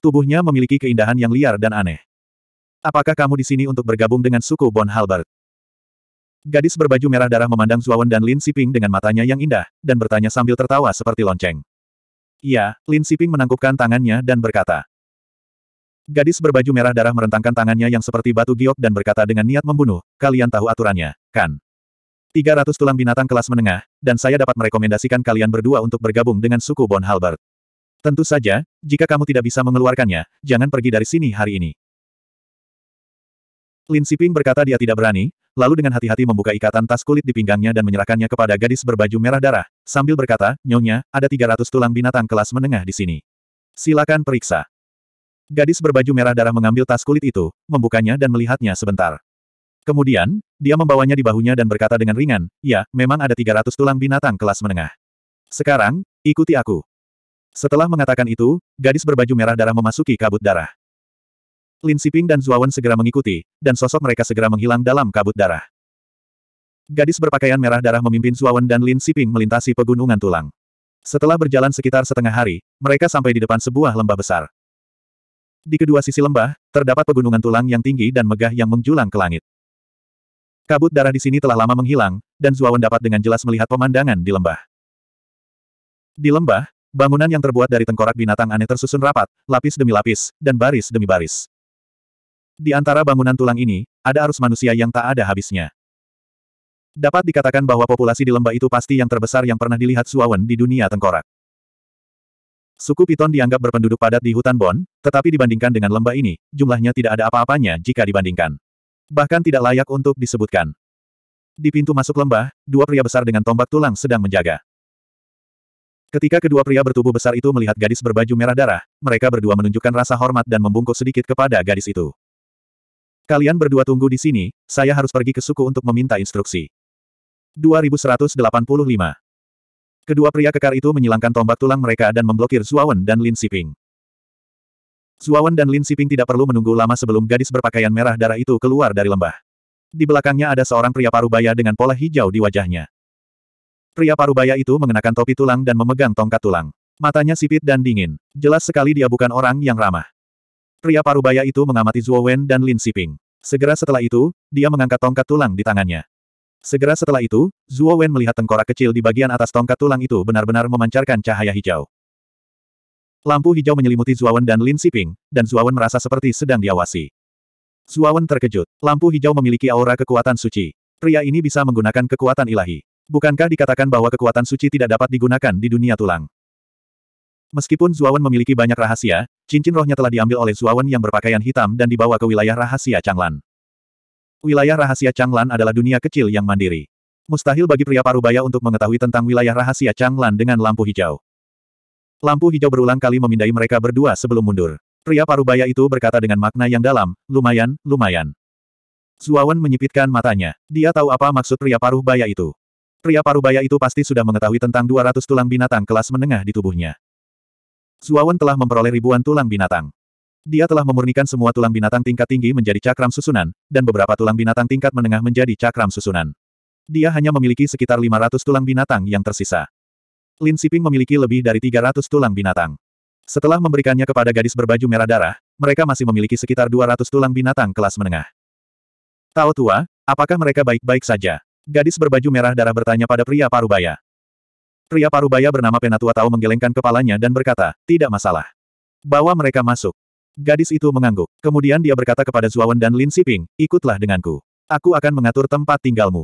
Tubuhnya memiliki keindahan yang liar dan aneh. Apakah kamu di sini untuk bergabung dengan suku Bon Halbert? Gadis berbaju merah darah memandang Zuawan dan Lin Siping dengan matanya yang indah, dan bertanya sambil tertawa seperti lonceng. Iya, Lin Siping menangkupkan tangannya dan berkata. Gadis berbaju merah darah merentangkan tangannya yang seperti batu giok dan berkata dengan niat membunuh, kalian tahu aturannya, kan? 300 tulang binatang kelas menengah, dan saya dapat merekomendasikan kalian berdua untuk bergabung dengan suku Bon Halbert. Tentu saja, jika kamu tidak bisa mengeluarkannya, jangan pergi dari sini hari ini. Lin Siping berkata dia tidak berani, lalu dengan hati-hati membuka ikatan tas kulit di pinggangnya dan menyerahkannya kepada gadis berbaju merah darah, sambil berkata, Nyonya, ada 300 tulang binatang kelas menengah di sini. Silakan periksa. Gadis berbaju merah darah mengambil tas kulit itu, membukanya dan melihatnya sebentar. Kemudian, dia membawanya di bahunya dan berkata dengan ringan, ya, memang ada 300 tulang binatang kelas menengah. Sekarang, ikuti aku. Setelah mengatakan itu, gadis berbaju merah darah memasuki kabut darah. Lin Siping dan Zuawan segera mengikuti, dan sosok mereka segera menghilang dalam kabut darah. Gadis berpakaian merah darah memimpin Zuawan dan Lin Siping melintasi pegunungan tulang. Setelah berjalan sekitar setengah hari, mereka sampai di depan sebuah lembah besar. Di kedua sisi lembah, terdapat pegunungan tulang yang tinggi dan megah yang menjulang ke langit. Kabut darah di sini telah lama menghilang, dan Zuawan dapat dengan jelas melihat pemandangan di lembah. Di lembah, bangunan yang terbuat dari tengkorak binatang aneh tersusun rapat, lapis demi lapis, dan baris demi baris. Di antara bangunan tulang ini, ada arus manusia yang tak ada habisnya. Dapat dikatakan bahwa populasi di lembah itu pasti yang terbesar yang pernah dilihat Zuawan di dunia tengkorak. Suku Piton dianggap berpenduduk padat di hutan Bon, tetapi dibandingkan dengan lembah ini, jumlahnya tidak ada apa-apanya jika dibandingkan. Bahkan tidak layak untuk disebutkan. Di pintu masuk lembah, dua pria besar dengan tombak tulang sedang menjaga. Ketika kedua pria bertubuh besar itu melihat gadis berbaju merah darah, mereka berdua menunjukkan rasa hormat dan membungkuk sedikit kepada gadis itu. Kalian berdua tunggu di sini, saya harus pergi ke suku untuk meminta instruksi. 2185 Kedua pria kekar itu menyilangkan tombak tulang mereka dan memblokir Zuawan dan Lin Siping. Zuawan dan Lin Siping tidak perlu menunggu lama sebelum gadis berpakaian merah darah itu keluar dari lembah. Di belakangnya ada seorang pria parubaya dengan pola hijau di wajahnya. Pria parubaya itu mengenakan topi tulang dan memegang tongkat tulang. Matanya sipit dan dingin. Jelas sekali dia bukan orang yang ramah. Pria parubaya itu mengamati Zuo dan Lin Siping. Segera setelah itu, dia mengangkat tongkat tulang di tangannya. Segera setelah itu, Zuo Wen melihat tengkorak kecil di bagian atas tongkat tulang itu benar-benar memancarkan cahaya hijau. Lampu hijau menyelimuti Zuo Wen dan Lin Siping, dan Zuo Wen merasa seperti sedang diawasi. Zuo Wen terkejut. Lampu hijau memiliki aura kekuatan suci. Pria ini bisa menggunakan kekuatan ilahi. Bukankah dikatakan bahwa kekuatan suci tidak dapat digunakan di dunia tulang? Meskipun Zuo Wen memiliki banyak rahasia, cincin rohnya telah diambil oleh Zuo Wen yang berpakaian hitam dan dibawa ke wilayah rahasia Changlan. Wilayah rahasia Changlan adalah dunia kecil yang mandiri. Mustahil bagi pria parubaya untuk mengetahui tentang wilayah rahasia Changlan dengan lampu hijau. Lampu hijau berulang kali memindai mereka berdua sebelum mundur. Pria parubaya itu berkata dengan makna yang dalam, lumayan, lumayan. Zuawan menyipitkan matanya. Dia tahu apa maksud pria parubaya itu. Pria parubaya itu pasti sudah mengetahui tentang 200 tulang binatang kelas menengah di tubuhnya. Zuawan telah memperoleh ribuan tulang binatang. Dia telah memurnikan semua tulang binatang tingkat tinggi menjadi cakram susunan, dan beberapa tulang binatang tingkat menengah menjadi cakram susunan. Dia hanya memiliki sekitar 500 tulang binatang yang tersisa. Lin Siping memiliki lebih dari 300 tulang binatang. Setelah memberikannya kepada gadis berbaju merah darah, mereka masih memiliki sekitar 200 tulang binatang kelas menengah. Tao tua, apakah mereka baik-baik saja? Gadis berbaju merah darah bertanya pada pria parubaya. Pria parubaya bernama Penatua Tao menggelengkan kepalanya dan berkata, tidak masalah. Bawa mereka masuk. Gadis itu mengangguk. Kemudian dia berkata kepada Zuawan dan Lin Siping, ikutlah denganku. Aku akan mengatur tempat tinggalmu.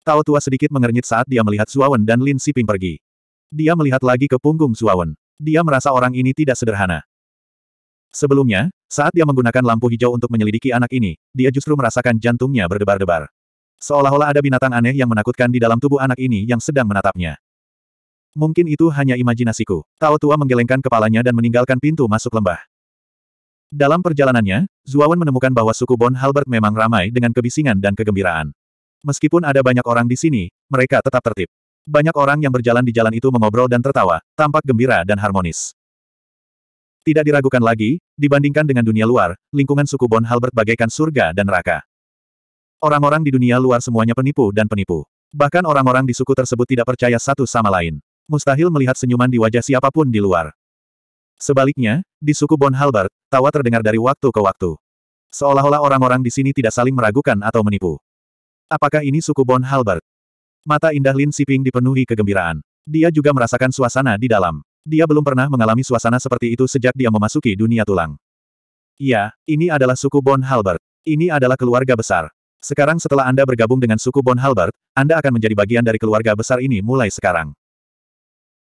Tao tua sedikit mengernyit saat dia melihat Zuawan dan Lin Siping pergi. Dia melihat lagi ke punggung Zuawan. Dia merasa orang ini tidak sederhana. Sebelumnya, saat dia menggunakan lampu hijau untuk menyelidiki anak ini, dia justru merasakan jantungnya berdebar-debar. Seolah-olah ada binatang aneh yang menakutkan di dalam tubuh anak ini yang sedang menatapnya. Mungkin itu hanya imajinasiku. Tao tua menggelengkan kepalanya dan meninggalkan pintu masuk lembah. Dalam perjalanannya, Zuawan menemukan bahwa suku Bon Halbert memang ramai dengan kebisingan dan kegembiraan. Meskipun ada banyak orang di sini, mereka tetap tertib. Banyak orang yang berjalan di jalan itu mengobrol dan tertawa, tampak gembira dan harmonis. Tidak diragukan lagi, dibandingkan dengan dunia luar, lingkungan suku Bon Halbert bagaikan surga dan neraka. Orang-orang di dunia luar semuanya penipu dan penipu. Bahkan orang-orang di suku tersebut tidak percaya satu sama lain. Mustahil melihat senyuman di wajah siapapun di luar. Sebaliknya, di suku Bon Halbert, Tawa terdengar dari waktu ke waktu. Seolah-olah orang-orang di sini tidak saling meragukan atau menipu. Apakah ini suku Bon Halbert? Mata indah Lin Siping dipenuhi kegembiraan. Dia juga merasakan suasana di dalam. Dia belum pernah mengalami suasana seperti itu sejak dia memasuki dunia tulang. Ya, ini adalah suku Bon Halbert. Ini adalah keluarga besar. Sekarang setelah Anda bergabung dengan suku Bon Halbert, Anda akan menjadi bagian dari keluarga besar ini mulai sekarang.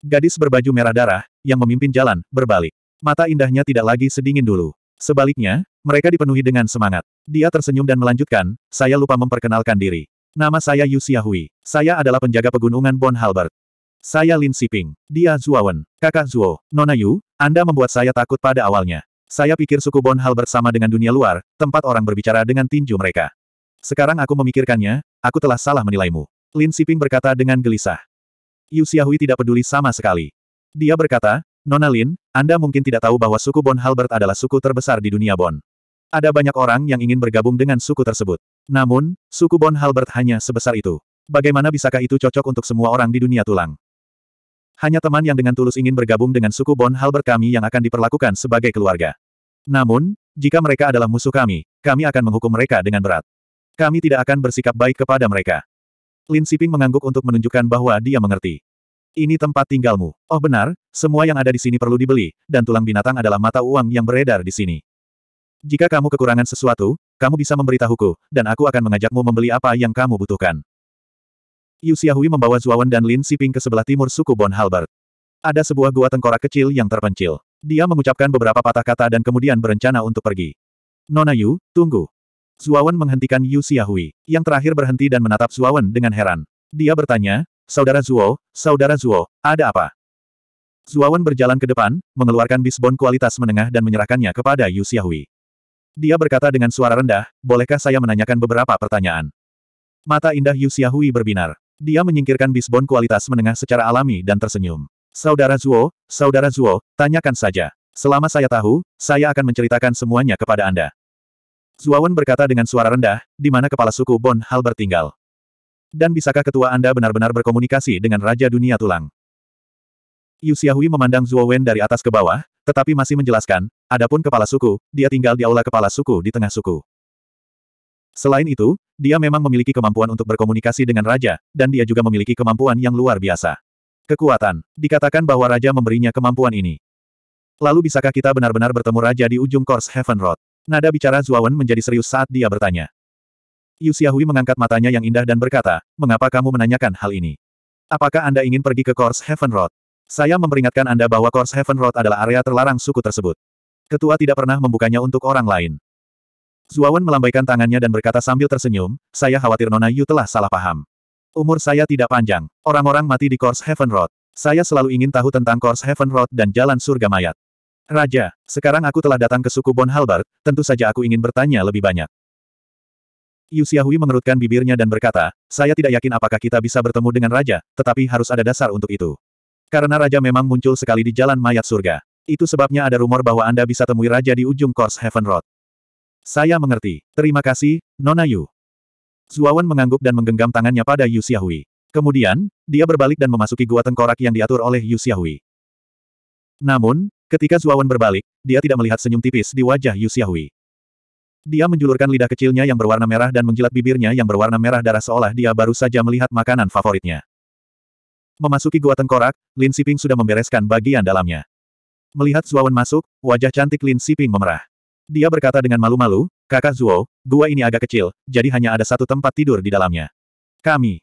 Gadis berbaju merah darah, yang memimpin jalan, berbalik. Mata indahnya tidak lagi sedingin dulu. Sebaliknya, mereka dipenuhi dengan semangat. Dia tersenyum dan melanjutkan, saya lupa memperkenalkan diri. Nama saya Yu Xiahui. Saya adalah penjaga pegunungan Bon Halbert. Saya Lin Siping. Dia Zuowen. Kakak Zuo. Nona Yu, Anda membuat saya takut pada awalnya. Saya pikir suku Bon Halbert sama dengan dunia luar, tempat orang berbicara dengan tinju mereka. Sekarang aku memikirkannya, aku telah salah menilaimu. Lin Siping berkata dengan gelisah. Yu Xiahui tidak peduli sama sekali. Dia berkata, Nona Lin, anda mungkin tidak tahu bahwa suku Bon Halbert adalah suku terbesar di dunia Bon. Ada banyak orang yang ingin bergabung dengan suku tersebut. Namun, suku Bon Halbert hanya sebesar itu. Bagaimana bisakah itu cocok untuk semua orang di dunia tulang? Hanya teman yang dengan tulus ingin bergabung dengan suku Bon Halbert kami yang akan diperlakukan sebagai keluarga. Namun, jika mereka adalah musuh kami, kami akan menghukum mereka dengan berat. Kami tidak akan bersikap baik kepada mereka. Lin Siping mengangguk untuk menunjukkan bahwa dia mengerti. Ini tempat tinggalmu. Oh benar, semua yang ada di sini perlu dibeli, dan tulang binatang adalah mata uang yang beredar di sini. Jika kamu kekurangan sesuatu, kamu bisa memberitahuku, dan aku akan mengajakmu membeli apa yang kamu butuhkan. Yu Xiaohui membawa Zuawan dan Lin Siping ke sebelah timur suku Bon Halbert. Ada sebuah gua tengkorak kecil yang terpencil. Dia mengucapkan beberapa patah kata dan kemudian berencana untuk pergi. Nona Yu, tunggu. Zuawan menghentikan Yu Xiaohui, yang terakhir berhenti dan menatap Zuawan dengan heran. Dia bertanya, Saudara Zuo, Saudara Zuo, ada apa? Zuawan berjalan ke depan, mengeluarkan bisbon kualitas menengah dan menyerahkannya kepada Yu Xiaohui. Dia berkata dengan suara rendah, bolehkah saya menanyakan beberapa pertanyaan? Mata indah Yu Xiaohui berbinar. Dia menyingkirkan bisbon kualitas menengah secara alami dan tersenyum. Saudara Zuo, Saudara Zuo, tanyakan saja. Selama saya tahu, saya akan menceritakan semuanya kepada Anda. Zuawan berkata dengan suara rendah, di mana kepala suku Bon Hal bertinggal. Dan bisakah ketua Anda benar-benar berkomunikasi dengan Raja Dunia Tulang? Yu Xiaohui memandang Zhuo Wen dari atas ke bawah, tetapi masih menjelaskan, adapun kepala suku, dia tinggal di aula kepala suku di tengah suku. Selain itu, dia memang memiliki kemampuan untuk berkomunikasi dengan Raja, dan dia juga memiliki kemampuan yang luar biasa. Kekuatan. Dikatakan bahwa Raja memberinya kemampuan ini. Lalu bisakah kita benar-benar bertemu Raja di ujung kors Heaven Road? Nada bicara Zhuo Wen menjadi serius saat dia bertanya. Yu Xiaohui mengangkat matanya yang indah dan berkata, mengapa kamu menanyakan hal ini? Apakah Anda ingin pergi ke Course Heaven Road? Saya memperingatkan Anda bahwa Course Heaven Road adalah area terlarang suku tersebut. Ketua tidak pernah membukanya untuk orang lain. Zuawan melambaikan tangannya dan berkata sambil tersenyum, saya khawatir Nona Yu telah salah paham. Umur saya tidak panjang. Orang-orang mati di Course Heaven Road. Saya selalu ingin tahu tentang Course Heaven Road dan Jalan Surga Mayat. Raja, sekarang aku telah datang ke suku Bon Halbert, tentu saja aku ingin bertanya lebih banyak. Yu Xiaohui mengerutkan bibirnya dan berkata, saya tidak yakin apakah kita bisa bertemu dengan Raja, tetapi harus ada dasar untuk itu. Karena Raja memang muncul sekali di jalan mayat surga. Itu sebabnya ada rumor bahwa Anda bisa temui Raja di ujung kors Heaven Road. Saya mengerti. Terima kasih, Nona Yu. Zuawan mengangguk dan menggenggam tangannya pada Yu Xiaohui. Kemudian, dia berbalik dan memasuki gua tengkorak yang diatur oleh Yu Xiaohui. Namun, ketika Zuawan berbalik, dia tidak melihat senyum tipis di wajah Yu Xiaohui. Dia menjulurkan lidah kecilnya yang berwarna merah dan menjilat bibirnya yang berwarna merah darah seolah dia baru saja melihat makanan favoritnya. Memasuki gua tengkorak, Lin Siping sudah membereskan bagian dalamnya. Melihat Zuowen masuk, wajah cantik Lin Siping memerah. Dia berkata dengan malu-malu, kakak Zuo, gua ini agak kecil, jadi hanya ada satu tempat tidur di dalamnya. Kami.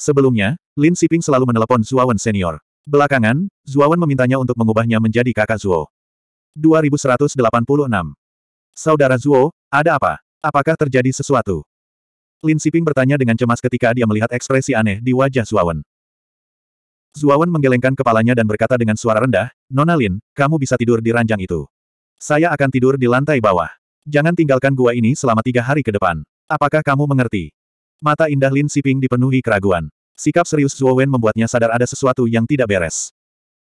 Sebelumnya, Lin Siping selalu menelepon Zuowen senior. Belakangan, Zuowen memintanya untuk mengubahnya menjadi kakak Zuo. 2186 Saudara Zuo, ada apa? Apakah terjadi sesuatu? Lin Siping bertanya dengan cemas ketika dia melihat ekspresi aneh di wajah Zuawan. Zuawan menggelengkan kepalanya dan berkata dengan suara rendah, Nona Lin, kamu bisa tidur di ranjang itu. Saya akan tidur di lantai bawah. Jangan tinggalkan gua ini selama tiga hari ke depan. Apakah kamu mengerti? Mata indah Lin Siping dipenuhi keraguan. Sikap serius Zuo Wen membuatnya sadar ada sesuatu yang tidak beres.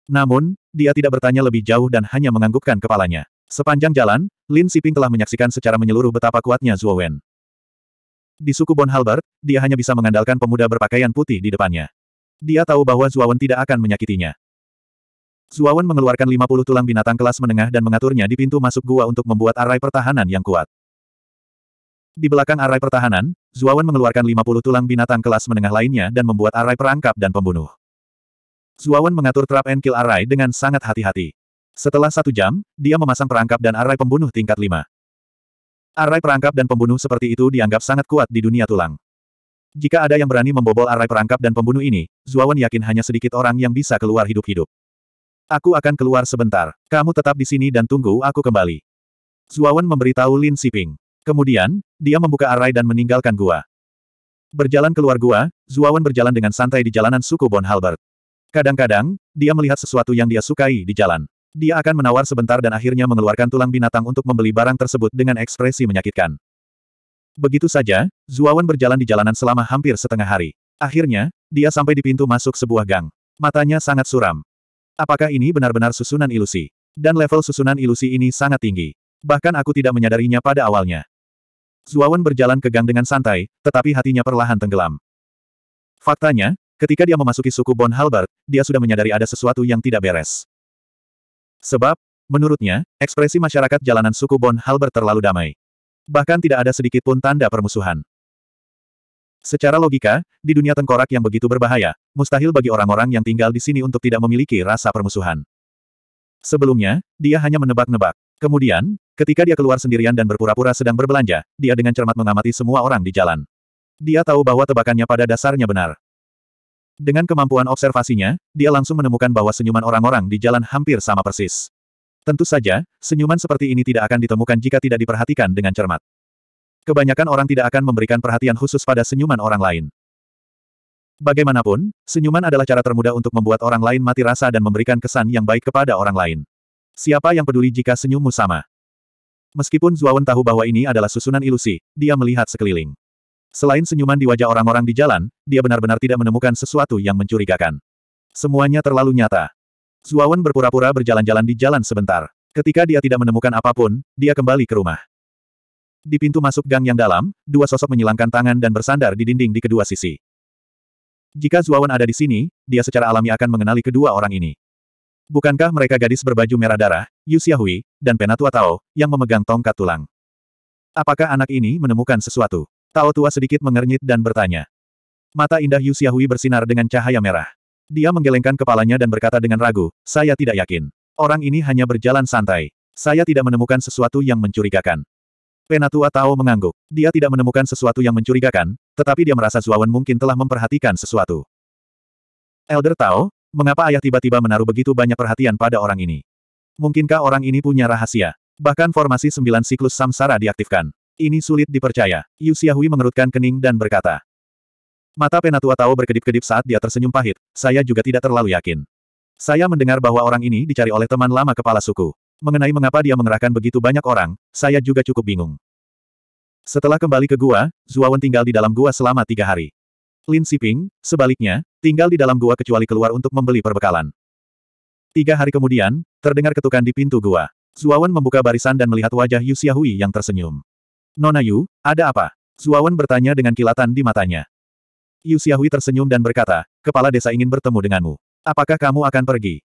Namun, dia tidak bertanya lebih jauh dan hanya menganggukkan kepalanya. Sepanjang jalan, Lin Siping telah menyaksikan secara menyeluruh betapa kuatnya Zhuo Wen. Di suku Bon Halbert, dia hanya bisa mengandalkan pemuda berpakaian putih di depannya. Dia tahu bahwa Zhuo Wen tidak akan menyakitinya. Zhuo Wen mengeluarkan 50 tulang binatang kelas menengah dan mengaturnya di pintu masuk gua untuk membuat arai pertahanan yang kuat. Di belakang arai pertahanan, Wen mengeluarkan 50 tulang binatang kelas menengah lainnya dan membuat arai perangkap dan pembunuh. Wen mengatur trap and kill arai dengan sangat hati-hati. Setelah satu jam, dia memasang perangkap dan array pembunuh tingkat lima. Array perangkap dan pembunuh seperti itu dianggap sangat kuat di dunia tulang. Jika ada yang berani membobol array perangkap dan pembunuh ini, Zuawan yakin hanya sedikit orang yang bisa keluar hidup-hidup. Aku akan keluar sebentar. Kamu tetap di sini dan tunggu aku kembali. Zuawan memberitahu Lin Siping. Kemudian, dia membuka array dan meninggalkan gua. Berjalan keluar gua, Zuawan berjalan dengan santai di jalanan suku Bon Halbert. Kadang-kadang, dia melihat sesuatu yang dia sukai di jalan. Dia akan menawar sebentar dan akhirnya mengeluarkan tulang binatang untuk membeli barang tersebut dengan ekspresi menyakitkan. Begitu saja, Zuawan berjalan di jalanan selama hampir setengah hari. Akhirnya, dia sampai di pintu masuk sebuah gang. Matanya sangat suram. Apakah ini benar-benar susunan ilusi? Dan level susunan ilusi ini sangat tinggi. Bahkan aku tidak menyadarinya pada awalnya. Zuawan berjalan ke gang dengan santai, tetapi hatinya perlahan tenggelam. Faktanya, ketika dia memasuki suku Bon Halbert, dia sudah menyadari ada sesuatu yang tidak beres. Sebab, menurutnya, ekspresi masyarakat jalanan suku Bon Halber terlalu damai. Bahkan tidak ada sedikit pun tanda permusuhan. Secara logika, di dunia tengkorak yang begitu berbahaya, mustahil bagi orang-orang yang tinggal di sini untuk tidak memiliki rasa permusuhan. Sebelumnya, dia hanya menebak-nebak. Kemudian, ketika dia keluar sendirian dan berpura-pura sedang berbelanja, dia dengan cermat mengamati semua orang di jalan. Dia tahu bahwa tebakannya pada dasarnya benar. Dengan kemampuan observasinya, dia langsung menemukan bahwa senyuman orang-orang di jalan hampir sama persis. Tentu saja, senyuman seperti ini tidak akan ditemukan jika tidak diperhatikan dengan cermat. Kebanyakan orang tidak akan memberikan perhatian khusus pada senyuman orang lain. Bagaimanapun, senyuman adalah cara termudah untuk membuat orang lain mati rasa dan memberikan kesan yang baik kepada orang lain. Siapa yang peduli jika senyummu sama? Meskipun Zuawan tahu bahwa ini adalah susunan ilusi, dia melihat sekeliling. Selain senyuman di wajah orang-orang di jalan, dia benar-benar tidak menemukan sesuatu yang mencurigakan. Semuanya terlalu nyata. Zuawan berpura-pura berjalan-jalan di jalan sebentar. Ketika dia tidak menemukan apapun, dia kembali ke rumah. Di pintu masuk gang yang dalam, dua sosok menyilangkan tangan dan bersandar di dinding di kedua sisi. Jika Zuawan ada di sini, dia secara alami akan mengenali kedua orang ini. Bukankah mereka gadis berbaju merah darah, Yu Xiaohui dan Penatua Tao, yang memegang tongkat tulang? Apakah anak ini menemukan sesuatu? Tao tua sedikit mengernyit dan bertanya. Mata indah Yu Xiaohui bersinar dengan cahaya merah. Dia menggelengkan kepalanya dan berkata dengan ragu, saya tidak yakin. Orang ini hanya berjalan santai. Saya tidak menemukan sesuatu yang mencurigakan. Penatua Tao mengangguk. Dia tidak menemukan sesuatu yang mencurigakan, tetapi dia merasa Zuawan mungkin telah memperhatikan sesuatu. Elder Tao, mengapa ayah tiba-tiba menaruh begitu banyak perhatian pada orang ini? Mungkinkah orang ini punya rahasia? Bahkan formasi sembilan siklus samsara diaktifkan. Ini sulit dipercaya. Yu Xiaohui mengerutkan kening dan berkata. Mata Penatua Tao berkedip-kedip saat dia tersenyum pahit, saya juga tidak terlalu yakin. Saya mendengar bahwa orang ini dicari oleh teman lama kepala suku. Mengenai mengapa dia mengerahkan begitu banyak orang, saya juga cukup bingung. Setelah kembali ke gua, Zuawan tinggal di dalam gua selama tiga hari. Lin Siping, sebaliknya, tinggal di dalam gua kecuali keluar untuk membeli perbekalan. Tiga hari kemudian, terdengar ketukan di pintu gua. Zuawan membuka barisan dan melihat wajah Yu Xiaohui yang tersenyum. Nona Yu, ada apa? Zuawan bertanya dengan kilatan di matanya. Yu Xiaohui tersenyum dan berkata, kepala desa ingin bertemu denganmu. Apakah kamu akan pergi?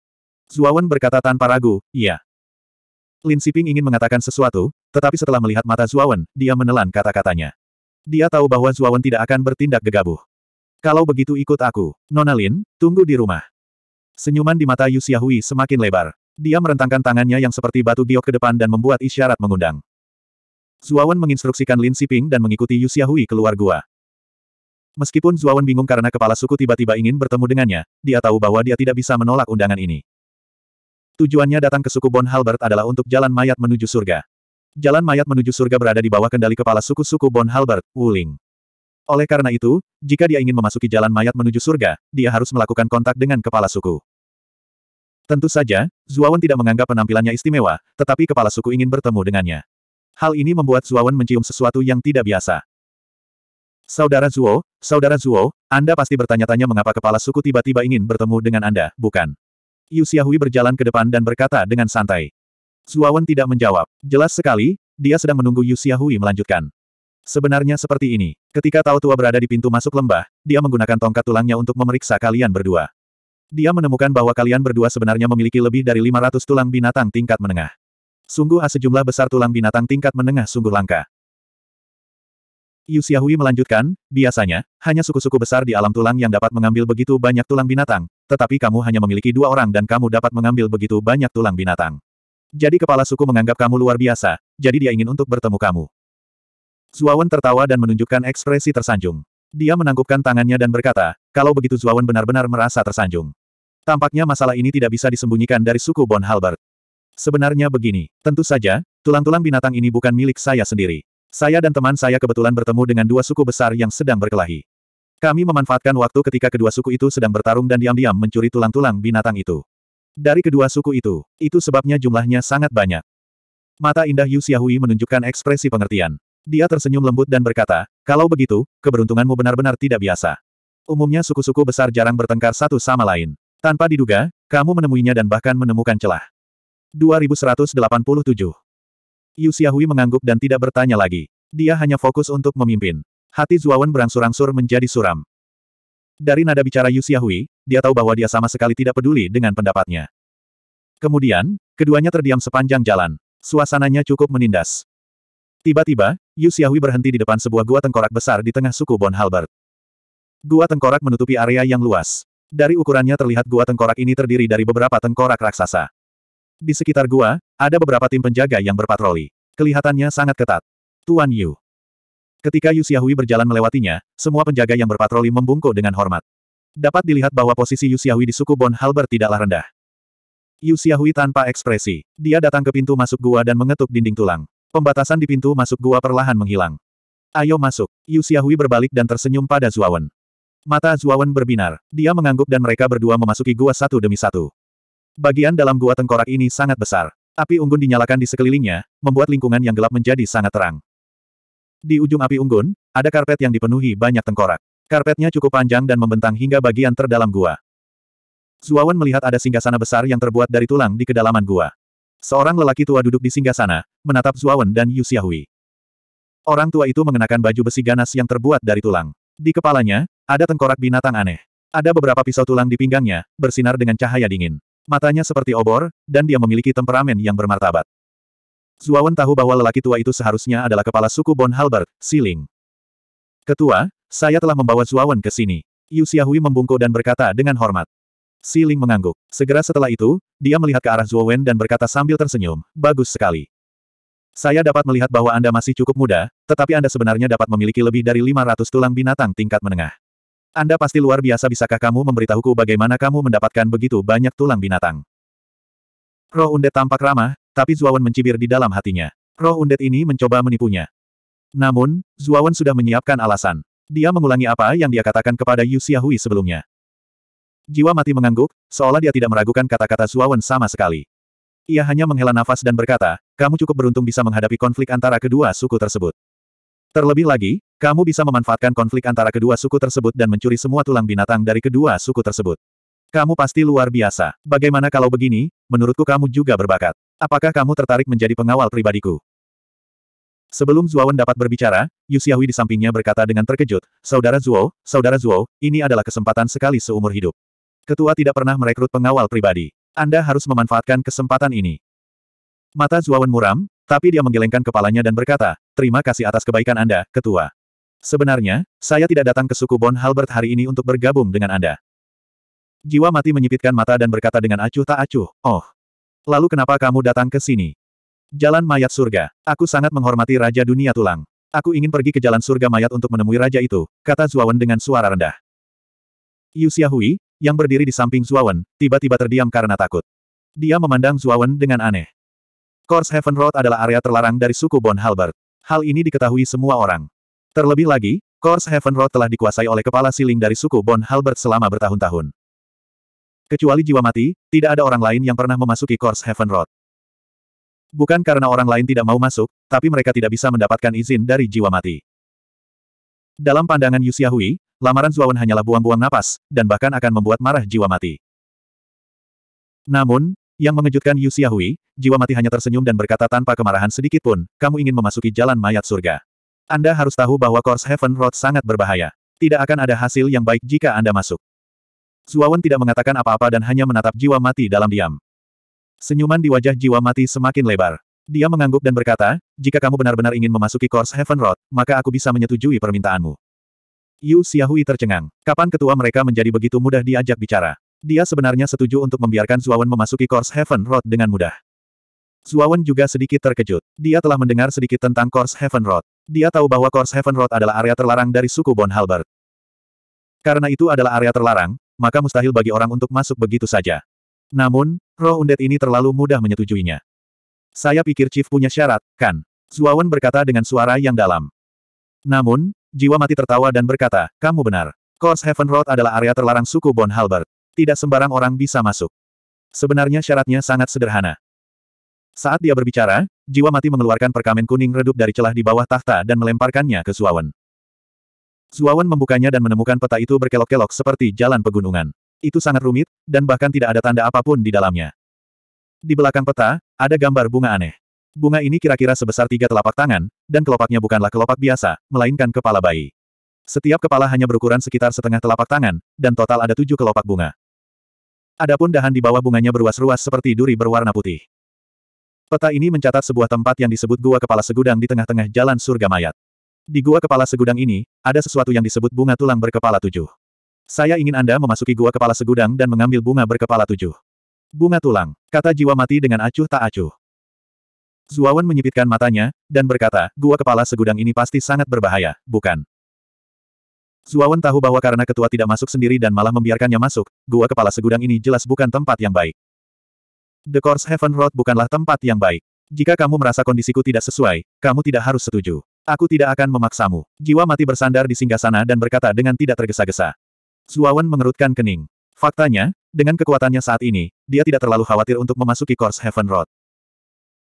Zuawan berkata tanpa ragu, iya. Lin Siping ingin mengatakan sesuatu, tetapi setelah melihat mata Zuawan, dia menelan kata-katanya. Dia tahu bahwa Zuawan tidak akan bertindak gegabah. Kalau begitu ikut aku. Nona Lin, tunggu di rumah. Senyuman di mata Yu Xiaohui semakin lebar. Dia merentangkan tangannya yang seperti batu giok ke depan dan membuat isyarat mengundang. Zuawan menginstruksikan Lin Siping dan mengikuti Yu Xiaohui keluar gua. Meskipun Zuawan bingung karena kepala suku tiba-tiba ingin bertemu dengannya, dia tahu bahwa dia tidak bisa menolak undangan ini. Tujuannya datang ke suku Bon Halbert adalah untuk jalan mayat menuju surga. Jalan mayat menuju surga berada di bawah kendali kepala suku-suku Bon Halbert, Wuling. Oleh karena itu, jika dia ingin memasuki jalan mayat menuju surga, dia harus melakukan kontak dengan kepala suku. Tentu saja, Zuawan tidak menganggap penampilannya istimewa, tetapi kepala suku ingin bertemu dengannya. Hal ini membuat Zuowen mencium sesuatu yang tidak biasa. Saudara Zuo, Saudara Zuo, Anda pasti bertanya-tanya mengapa kepala suku tiba-tiba ingin bertemu dengan Anda, bukan? Yu Xiaohui berjalan ke depan dan berkata dengan santai. Zuowen tidak menjawab. Jelas sekali, dia sedang menunggu Yu Xiaohui melanjutkan. Sebenarnya seperti ini. Ketika Tao Tua berada di pintu masuk lembah, dia menggunakan tongkat tulangnya untuk memeriksa kalian berdua. Dia menemukan bahwa kalian berdua sebenarnya memiliki lebih dari 500 tulang binatang tingkat menengah. Sungguh ah, sejumlah besar tulang binatang tingkat menengah sungguh langka. Yu Xiaohui melanjutkan, biasanya, hanya suku-suku besar di alam tulang yang dapat mengambil begitu banyak tulang binatang, tetapi kamu hanya memiliki dua orang dan kamu dapat mengambil begitu banyak tulang binatang. Jadi kepala suku menganggap kamu luar biasa, jadi dia ingin untuk bertemu kamu. Zuawan tertawa dan menunjukkan ekspresi tersanjung. Dia menangkupkan tangannya dan berkata, kalau begitu Zuawan benar-benar merasa tersanjung. Tampaknya masalah ini tidak bisa disembunyikan dari suku Bon Halbert. Sebenarnya begini, tentu saja, tulang-tulang binatang ini bukan milik saya sendiri. Saya dan teman saya kebetulan bertemu dengan dua suku besar yang sedang berkelahi. Kami memanfaatkan waktu ketika kedua suku itu sedang bertarung dan diam-diam mencuri tulang-tulang binatang itu. Dari kedua suku itu, itu sebabnya jumlahnya sangat banyak. Mata indah Yu Xiaohui menunjukkan ekspresi pengertian. Dia tersenyum lembut dan berkata, kalau begitu, keberuntunganmu benar-benar tidak biasa. Umumnya suku-suku besar jarang bertengkar satu sama lain. Tanpa diduga, kamu menemuinya dan bahkan menemukan celah. 2187. Yu Xiaohui mengangguk dan tidak bertanya lagi. Dia hanya fokus untuk memimpin. Hati Zuawan berangsur-angsur menjadi suram. Dari nada bicara Yu Xiaohui, dia tahu bahwa dia sama sekali tidak peduli dengan pendapatnya. Kemudian, keduanya terdiam sepanjang jalan. Suasananya cukup menindas. Tiba-tiba, Yu Xiaohui berhenti di depan sebuah gua tengkorak besar di tengah suku Bon Halbert. Gua tengkorak menutupi area yang luas. Dari ukurannya terlihat gua tengkorak ini terdiri dari beberapa tengkorak raksasa. Di sekitar gua, ada beberapa tim penjaga yang berpatroli. Kelihatannya sangat ketat. Tuan Yu. Ketika Yu Xiaohui berjalan melewatinya, semua penjaga yang berpatroli membungkuk dengan hormat. Dapat dilihat bahwa posisi Yu Xiaohui di suku Bon Halber tidaklah rendah. Yu Xiaohui tanpa ekspresi. Dia datang ke pintu masuk gua dan mengetuk dinding tulang. Pembatasan di pintu masuk gua perlahan menghilang. Ayo masuk. Yu Xiaohui berbalik dan tersenyum pada Zuawan. Mata Zuawan berbinar. Dia mengangguk dan mereka berdua memasuki gua satu demi satu. Bagian dalam gua tengkorak ini sangat besar. Api unggun dinyalakan di sekelilingnya, membuat lingkungan yang gelap menjadi sangat terang. Di ujung api unggun, ada karpet yang dipenuhi banyak tengkorak. Karpetnya cukup panjang dan membentang hingga bagian terdalam gua. Zuawan melihat ada singgasana besar yang terbuat dari tulang di kedalaman gua. Seorang lelaki tua duduk di singgasana, menatap Zuawan dan Yu Orang tua itu mengenakan baju besi ganas yang terbuat dari tulang. Di kepalanya, ada tengkorak binatang aneh. Ada beberapa pisau tulang di pinggangnya, bersinar dengan cahaya dingin. Matanya seperti obor, dan dia memiliki temperamen yang bermartabat. Zuawan tahu bahwa lelaki tua itu seharusnya adalah kepala suku Bon Halbert, Siling. Ketua, saya telah membawa Zuawan ke sini. Yu Xiaohui membungkuk dan berkata dengan hormat. Siling mengangguk. Segera setelah itu, dia melihat ke arah Zuawan dan berkata sambil tersenyum, bagus sekali. Saya dapat melihat bahwa Anda masih cukup muda, tetapi Anda sebenarnya dapat memiliki lebih dari 500 tulang binatang tingkat menengah. Anda pasti luar biasa bisakah kamu memberitahuku bagaimana kamu mendapatkan begitu banyak tulang binatang? Roh undet tampak ramah, tapi Zuawan mencibir di dalam hatinya. Roh undet ini mencoba menipunya. Namun, Zuawan sudah menyiapkan alasan. Dia mengulangi apa yang dia katakan kepada Yu Xiaohui sebelumnya. Jiwa mati mengangguk, seolah dia tidak meragukan kata-kata Zuawan sama sekali. Ia hanya menghela nafas dan berkata, kamu cukup beruntung bisa menghadapi konflik antara kedua suku tersebut. Terlebih lagi, kamu bisa memanfaatkan konflik antara kedua suku tersebut dan mencuri semua tulang binatang dari kedua suku tersebut. Kamu pasti luar biasa. Bagaimana kalau begini, menurutku kamu juga berbakat. Apakah kamu tertarik menjadi pengawal pribadiku? Sebelum Zuowen dapat berbicara, Yu Xiaohui di sampingnya berkata dengan terkejut, Saudara Zuo, Saudara Zuo, ini adalah kesempatan sekali seumur hidup. Ketua tidak pernah merekrut pengawal pribadi. Anda harus memanfaatkan kesempatan ini. Mata Zuowen muram, tapi dia menggelengkan kepalanya dan berkata, Terima kasih atas kebaikan Anda, Ketua. Sebenarnya, saya tidak datang ke suku Bon Halbert hari ini untuk bergabung dengan Anda. Jiwa mati menyipitkan mata dan berkata dengan acuh tak acuh, oh. Lalu kenapa kamu datang ke sini? Jalan mayat surga. Aku sangat menghormati Raja Dunia Tulang. Aku ingin pergi ke jalan surga mayat untuk menemui raja itu, kata Zuawan dengan suara rendah. Yu Xiahui, yang berdiri di samping Zuawan, tiba-tiba terdiam karena takut. Dia memandang Zuawan dengan aneh. Course Heaven Road adalah area terlarang dari suku Bon Halbert. Hal ini diketahui semua orang. Terlebih lagi, Kors Heaven Road telah dikuasai oleh kepala siling dari suku Bon Halbert selama bertahun-tahun. Kecuali jiwa mati, tidak ada orang lain yang pernah memasuki Kors Heaven Road. Bukan karena orang lain tidak mau masuk, tapi mereka tidak bisa mendapatkan izin dari jiwa mati. Dalam pandangan Yu Hui, lamaran Zuawan hanyalah buang-buang napas, dan bahkan akan membuat marah jiwa mati. Namun, yang mengejutkan Yu Hui, jiwa mati hanya tersenyum dan berkata tanpa kemarahan sedikit pun, kamu ingin memasuki jalan mayat surga. Anda harus tahu bahwa Course Heaven Road sangat berbahaya. Tidak akan ada hasil yang baik jika Anda masuk. Zuawan tidak mengatakan apa-apa dan hanya menatap jiwa mati dalam diam. Senyuman di wajah jiwa mati semakin lebar. Dia mengangguk dan berkata, jika kamu benar-benar ingin memasuki Course Heaven Road, maka aku bisa menyetujui permintaanmu. Yu Xiaohui tercengang. Kapan ketua mereka menjadi begitu mudah diajak bicara? Dia sebenarnya setuju untuk membiarkan Zuawan memasuki Course Heaven Road dengan mudah. Zuawan juga sedikit terkejut. Dia telah mendengar sedikit tentang Course Heaven Road. Dia tahu bahwa Kors Heaven Road adalah area terlarang dari suku Bon Halbert. Karena itu adalah area terlarang, maka mustahil bagi orang untuk masuk begitu saja. Namun, roh undet ini terlalu mudah menyetujuinya. Saya pikir Chief punya syarat, kan? Zuawan berkata dengan suara yang dalam. Namun, jiwa mati tertawa dan berkata, kamu benar. Kors Heaven Road adalah area terlarang suku Bon Halbert. Tidak sembarang orang bisa masuk. Sebenarnya syaratnya sangat sederhana. Saat dia berbicara, jiwa mati mengeluarkan perkamen kuning redup dari celah di bawah tahta dan melemparkannya ke Suawan. Suawan membukanya dan menemukan peta itu berkelok-kelok seperti jalan pegunungan. Itu sangat rumit, dan bahkan tidak ada tanda apapun di dalamnya. Di belakang peta, ada gambar bunga aneh. Bunga ini kira-kira sebesar tiga telapak tangan, dan kelopaknya bukanlah kelopak biasa, melainkan kepala bayi. Setiap kepala hanya berukuran sekitar setengah telapak tangan, dan total ada tujuh kelopak bunga. Adapun dahan di bawah bunganya beruas ruas seperti duri berwarna putih. Peta ini mencatat sebuah tempat yang disebut Gua Kepala Segudang di tengah-tengah jalan surga mayat. Di Gua Kepala Segudang ini, ada sesuatu yang disebut bunga tulang berkepala tujuh. Saya ingin Anda memasuki Gua Kepala Segudang dan mengambil bunga berkepala tujuh. Bunga tulang, kata jiwa mati dengan acuh tak acuh. Zuawan menyipitkan matanya, dan berkata, Gua Kepala Segudang ini pasti sangat berbahaya, bukan? Zuawan tahu bahwa karena ketua tidak masuk sendiri dan malah membiarkannya masuk, gua kepala segudang ini jelas bukan tempat yang baik. The Course Heaven Road bukanlah tempat yang baik. Jika kamu merasa kondisiku tidak sesuai, kamu tidak harus setuju. Aku tidak akan memaksamu. Jiwa mati bersandar di singgah sana dan berkata dengan tidak tergesa-gesa. Zuawan mengerutkan kening. Faktanya, dengan kekuatannya saat ini, dia tidak terlalu khawatir untuk memasuki Course Heaven Road.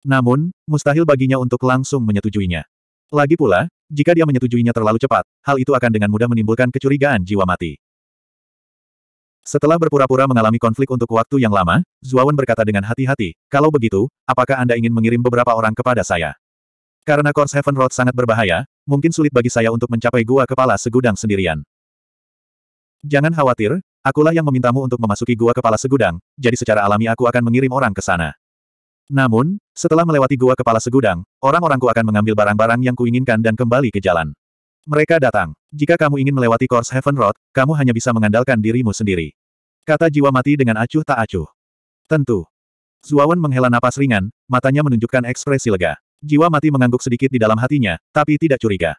Namun, mustahil baginya untuk langsung menyetujuinya. Lagi pula, jika dia menyetujuinya terlalu cepat, hal itu akan dengan mudah menimbulkan kecurigaan jiwa mati. Setelah berpura-pura mengalami konflik untuk waktu yang lama, Zuawan berkata dengan hati-hati, kalau begitu, apakah Anda ingin mengirim beberapa orang kepada saya? Karena Course Heaven Road sangat berbahaya, mungkin sulit bagi saya untuk mencapai gua kepala segudang sendirian. Jangan khawatir, akulah yang memintamu untuk memasuki gua kepala segudang, jadi secara alami aku akan mengirim orang ke sana. Namun, setelah melewati gua kepala segudang, orang-orangku akan mengambil barang-barang yang kuinginkan dan kembali ke jalan. Mereka datang. Jika kamu ingin melewati Course Heaven Road, kamu hanya bisa mengandalkan dirimu sendiri. Kata jiwa mati dengan acuh tak acuh. Tentu. Zuawan menghela napas ringan, matanya menunjukkan ekspresi lega. Jiwa mati mengangguk sedikit di dalam hatinya, tapi tidak curiga.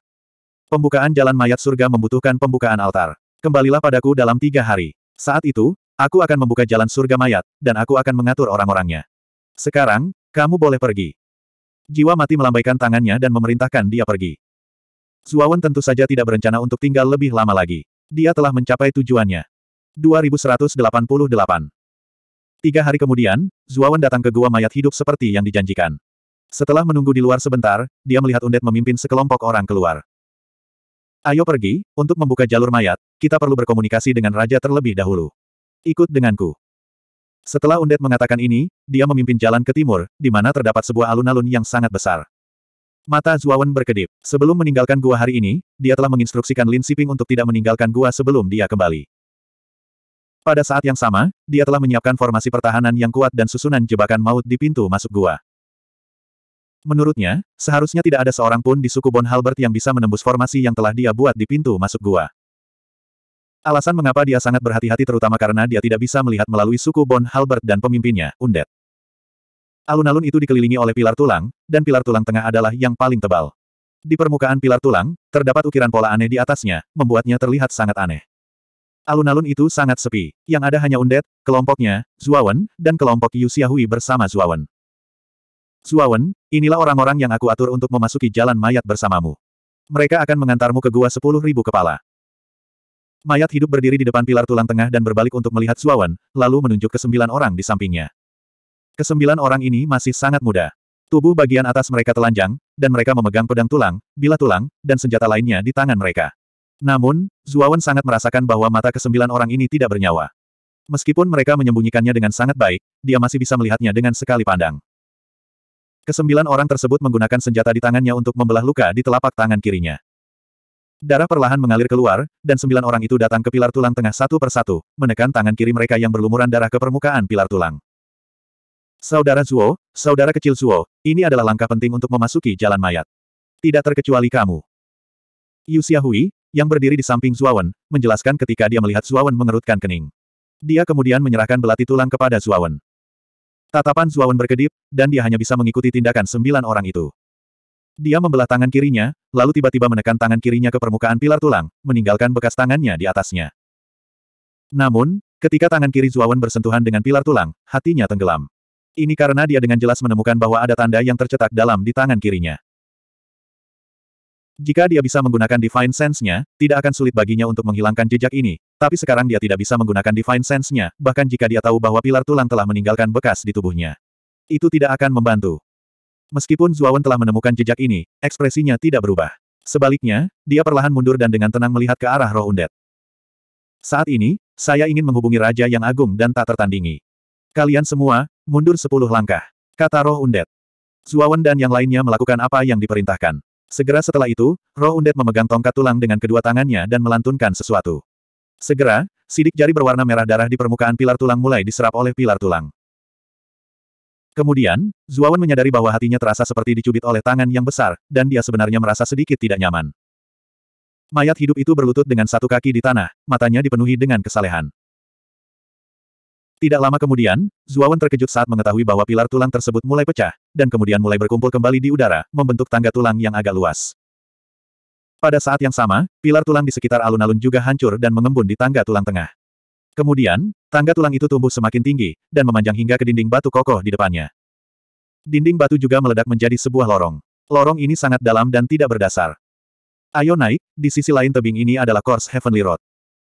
Pembukaan jalan mayat surga membutuhkan pembukaan altar. Kembalilah padaku dalam tiga hari. Saat itu, aku akan membuka jalan surga mayat, dan aku akan mengatur orang-orangnya. Sekarang, kamu boleh pergi. Jiwa mati melambaikan tangannya dan memerintahkan dia pergi. Zuawan tentu saja tidak berencana untuk tinggal lebih lama lagi. Dia telah mencapai tujuannya. 2188 Tiga hari kemudian, Zuawan datang ke gua mayat hidup seperti yang dijanjikan. Setelah menunggu di luar sebentar, dia melihat Undet memimpin sekelompok orang keluar. Ayo pergi, untuk membuka jalur mayat, kita perlu berkomunikasi dengan raja terlebih dahulu. Ikut denganku. Setelah Undet mengatakan ini, dia memimpin jalan ke timur, di mana terdapat sebuah alun-alun yang sangat besar. Mata Zuawan berkedip. Sebelum meninggalkan gua hari ini, dia telah menginstruksikan Lin Siping untuk tidak meninggalkan gua sebelum dia kembali. Pada saat yang sama, dia telah menyiapkan formasi pertahanan yang kuat dan susunan jebakan maut di pintu masuk gua. Menurutnya, seharusnya tidak ada seorang pun di suku Bon Halbert yang bisa menembus formasi yang telah dia buat di pintu masuk gua. Alasan mengapa dia sangat berhati-hati terutama karena dia tidak bisa melihat melalui suku Bon Halbert dan pemimpinnya, Undet. Alun-alun itu dikelilingi oleh pilar tulang, dan pilar tulang tengah adalah yang paling tebal. Di permukaan pilar tulang, terdapat ukiran pola aneh di atasnya, membuatnya terlihat sangat aneh. Alun-alun itu sangat sepi, yang ada hanya Undet, kelompoknya, Zuawan, dan kelompok Yu Xiahui bersama Zuawan. Zuawan, inilah orang-orang yang aku atur untuk memasuki jalan mayat bersamamu. Mereka akan mengantarmu ke gua sepuluh ribu kepala. Mayat hidup berdiri di depan pilar tulang tengah dan berbalik untuk melihat Zuawan, lalu menunjuk ke sembilan orang di sampingnya. Kesembilan orang ini masih sangat muda. Tubuh bagian atas mereka telanjang, dan mereka memegang pedang tulang, bila tulang, dan senjata lainnya di tangan mereka. Namun, Zuawan sangat merasakan bahwa mata kesembilan orang ini tidak bernyawa. Meskipun mereka menyembunyikannya dengan sangat baik, dia masih bisa melihatnya dengan sekali pandang. Kesembilan orang tersebut menggunakan senjata di tangannya untuk membelah luka di telapak tangan kirinya. Darah perlahan mengalir keluar, dan sembilan orang itu datang ke pilar tulang tengah satu persatu, menekan tangan kiri mereka yang berlumuran darah ke permukaan pilar tulang. Saudara Zuo, saudara kecil Zuo, ini adalah langkah penting untuk memasuki jalan mayat. Tidak terkecuali kamu. Yu Xiahui, yang berdiri di samping Zuawan, menjelaskan ketika dia melihat Zuawan mengerutkan kening. Dia kemudian menyerahkan belati tulang kepada Zuawan. Tatapan Zuawan berkedip, dan dia hanya bisa mengikuti tindakan sembilan orang itu. Dia membelah tangan kirinya, lalu tiba-tiba menekan tangan kirinya ke permukaan pilar tulang, meninggalkan bekas tangannya di atasnya. Namun, ketika tangan kiri Zuawan bersentuhan dengan pilar tulang, hatinya tenggelam. Ini karena dia dengan jelas menemukan bahwa ada tanda yang tercetak dalam di tangan kirinya. Jika dia bisa menggunakan Divine Sense-nya, tidak akan sulit baginya untuk menghilangkan jejak ini, tapi sekarang dia tidak bisa menggunakan Divine Sense-nya, bahkan jika dia tahu bahwa pilar tulang telah meninggalkan bekas di tubuhnya. Itu tidak akan membantu. Meskipun Zuawan telah menemukan jejak ini, ekspresinya tidak berubah. Sebaliknya, dia perlahan mundur dan dengan tenang melihat ke arah roh undet. Saat ini, saya ingin menghubungi Raja yang Agung dan tak tertandingi. Kalian semua, Mundur sepuluh langkah. Kata roh undet. Zuawan dan yang lainnya melakukan apa yang diperintahkan. Segera setelah itu, roh undet memegang tongkat tulang dengan kedua tangannya dan melantunkan sesuatu. Segera, sidik jari berwarna merah darah di permukaan pilar tulang mulai diserap oleh pilar tulang. Kemudian, Zuawan menyadari bahwa hatinya terasa seperti dicubit oleh tangan yang besar, dan dia sebenarnya merasa sedikit tidak nyaman. Mayat hidup itu berlutut dengan satu kaki di tanah, matanya dipenuhi dengan kesalehan. Tidak lama kemudian, Zuawan terkejut saat mengetahui bahwa pilar tulang tersebut mulai pecah, dan kemudian mulai berkumpul kembali di udara, membentuk tangga tulang yang agak luas. Pada saat yang sama, pilar tulang di sekitar alun-alun juga hancur dan mengembun di tangga tulang tengah. Kemudian, tangga tulang itu tumbuh semakin tinggi, dan memanjang hingga ke dinding batu kokoh di depannya. Dinding batu juga meledak menjadi sebuah lorong. Lorong ini sangat dalam dan tidak berdasar. Ayo naik, di sisi lain tebing ini adalah Course Heavenly Road.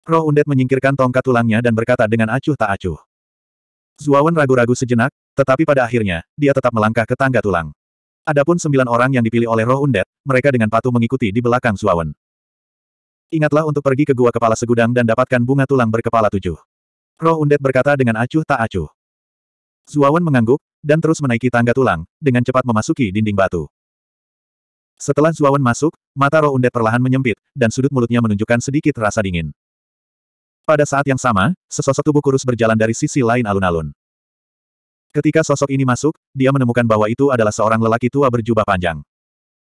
Roh Undet menyingkirkan tongkat tulangnya dan berkata dengan acuh tak acuh. Zuawan ragu-ragu sejenak, tetapi pada akhirnya, dia tetap melangkah ke tangga tulang. Adapun sembilan orang yang dipilih oleh roh undet, mereka dengan patuh mengikuti di belakang Zuawan. Ingatlah untuk pergi ke gua kepala segudang dan dapatkan bunga tulang berkepala tujuh. Roh undet berkata dengan acuh tak acuh. Zuawan mengangguk, dan terus menaiki tangga tulang, dengan cepat memasuki dinding batu. Setelah Zuawan masuk, mata roh undet perlahan menyempit, dan sudut mulutnya menunjukkan sedikit rasa dingin. Pada saat yang sama, sesosok tubuh kurus berjalan dari sisi lain alun-alun. Ketika sosok ini masuk, dia menemukan bahwa itu adalah seorang lelaki tua berjubah panjang.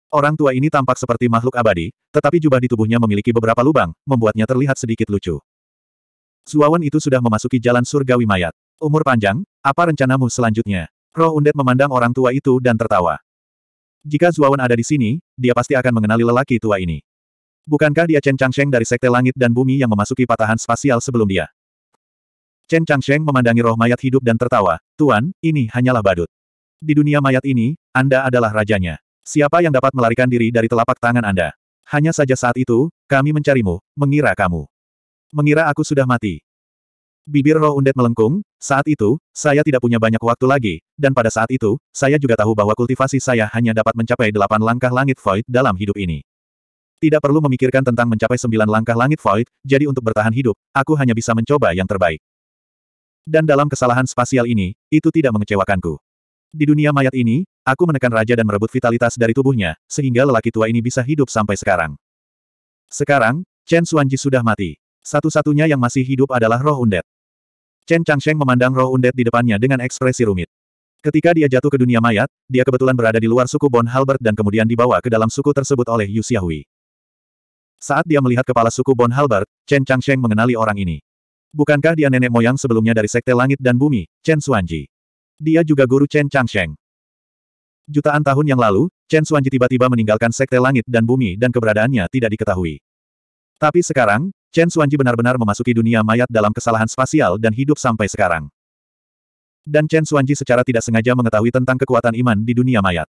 Orang tua ini tampak seperti makhluk abadi, tetapi jubah di tubuhnya memiliki beberapa lubang, membuatnya terlihat sedikit lucu. Suawan itu sudah memasuki jalan surgawi mayat. Umur panjang, apa rencanamu selanjutnya? Roh undet memandang orang tua itu dan tertawa. Jika Zuawan ada di sini, dia pasti akan mengenali lelaki tua ini. Bukankah dia Chen Changsheng dari Sekte Langit dan Bumi yang memasuki patahan spasial sebelum dia? Chen Changsheng memandangi roh mayat hidup dan tertawa, Tuan, ini hanyalah badut. Di dunia mayat ini, Anda adalah rajanya. Siapa yang dapat melarikan diri dari telapak tangan Anda? Hanya saja saat itu, kami mencarimu, mengira kamu. Mengira aku sudah mati. Bibir roh undet melengkung, saat itu, saya tidak punya banyak waktu lagi, dan pada saat itu, saya juga tahu bahwa kultivasi saya hanya dapat mencapai delapan langkah langit void dalam hidup ini. Tidak perlu memikirkan tentang mencapai sembilan langkah langit void, jadi untuk bertahan hidup, aku hanya bisa mencoba yang terbaik. Dan dalam kesalahan spasial ini, itu tidak mengecewakanku. Di dunia mayat ini, aku menekan raja dan merebut vitalitas dari tubuhnya, sehingga lelaki tua ini bisa hidup sampai sekarang. Sekarang, Chen Xuanji sudah mati. Satu-satunya yang masih hidup adalah roh undet. Chen Changsheng memandang roh undet di depannya dengan ekspresi rumit. Ketika dia jatuh ke dunia mayat, dia kebetulan berada di luar suku Bon Halbert dan kemudian dibawa ke dalam suku tersebut oleh Yu Xiaohui. Saat dia melihat kepala suku Bon Halbert, Chen Changsheng mengenali orang ini. Bukankah dia nenek moyang sebelumnya dari Sekte Langit dan Bumi, Chen Xuanji? Dia juga guru Chen Changsheng. Jutaan tahun yang lalu, Chen Xuanji tiba-tiba meninggalkan Sekte Langit dan Bumi dan keberadaannya tidak diketahui. Tapi sekarang, Chen Xuanji benar-benar memasuki dunia mayat dalam kesalahan spasial dan hidup sampai sekarang dan Chen Xuanji secara tidak sengaja mengetahui tentang kekuatan iman di dunia mayat.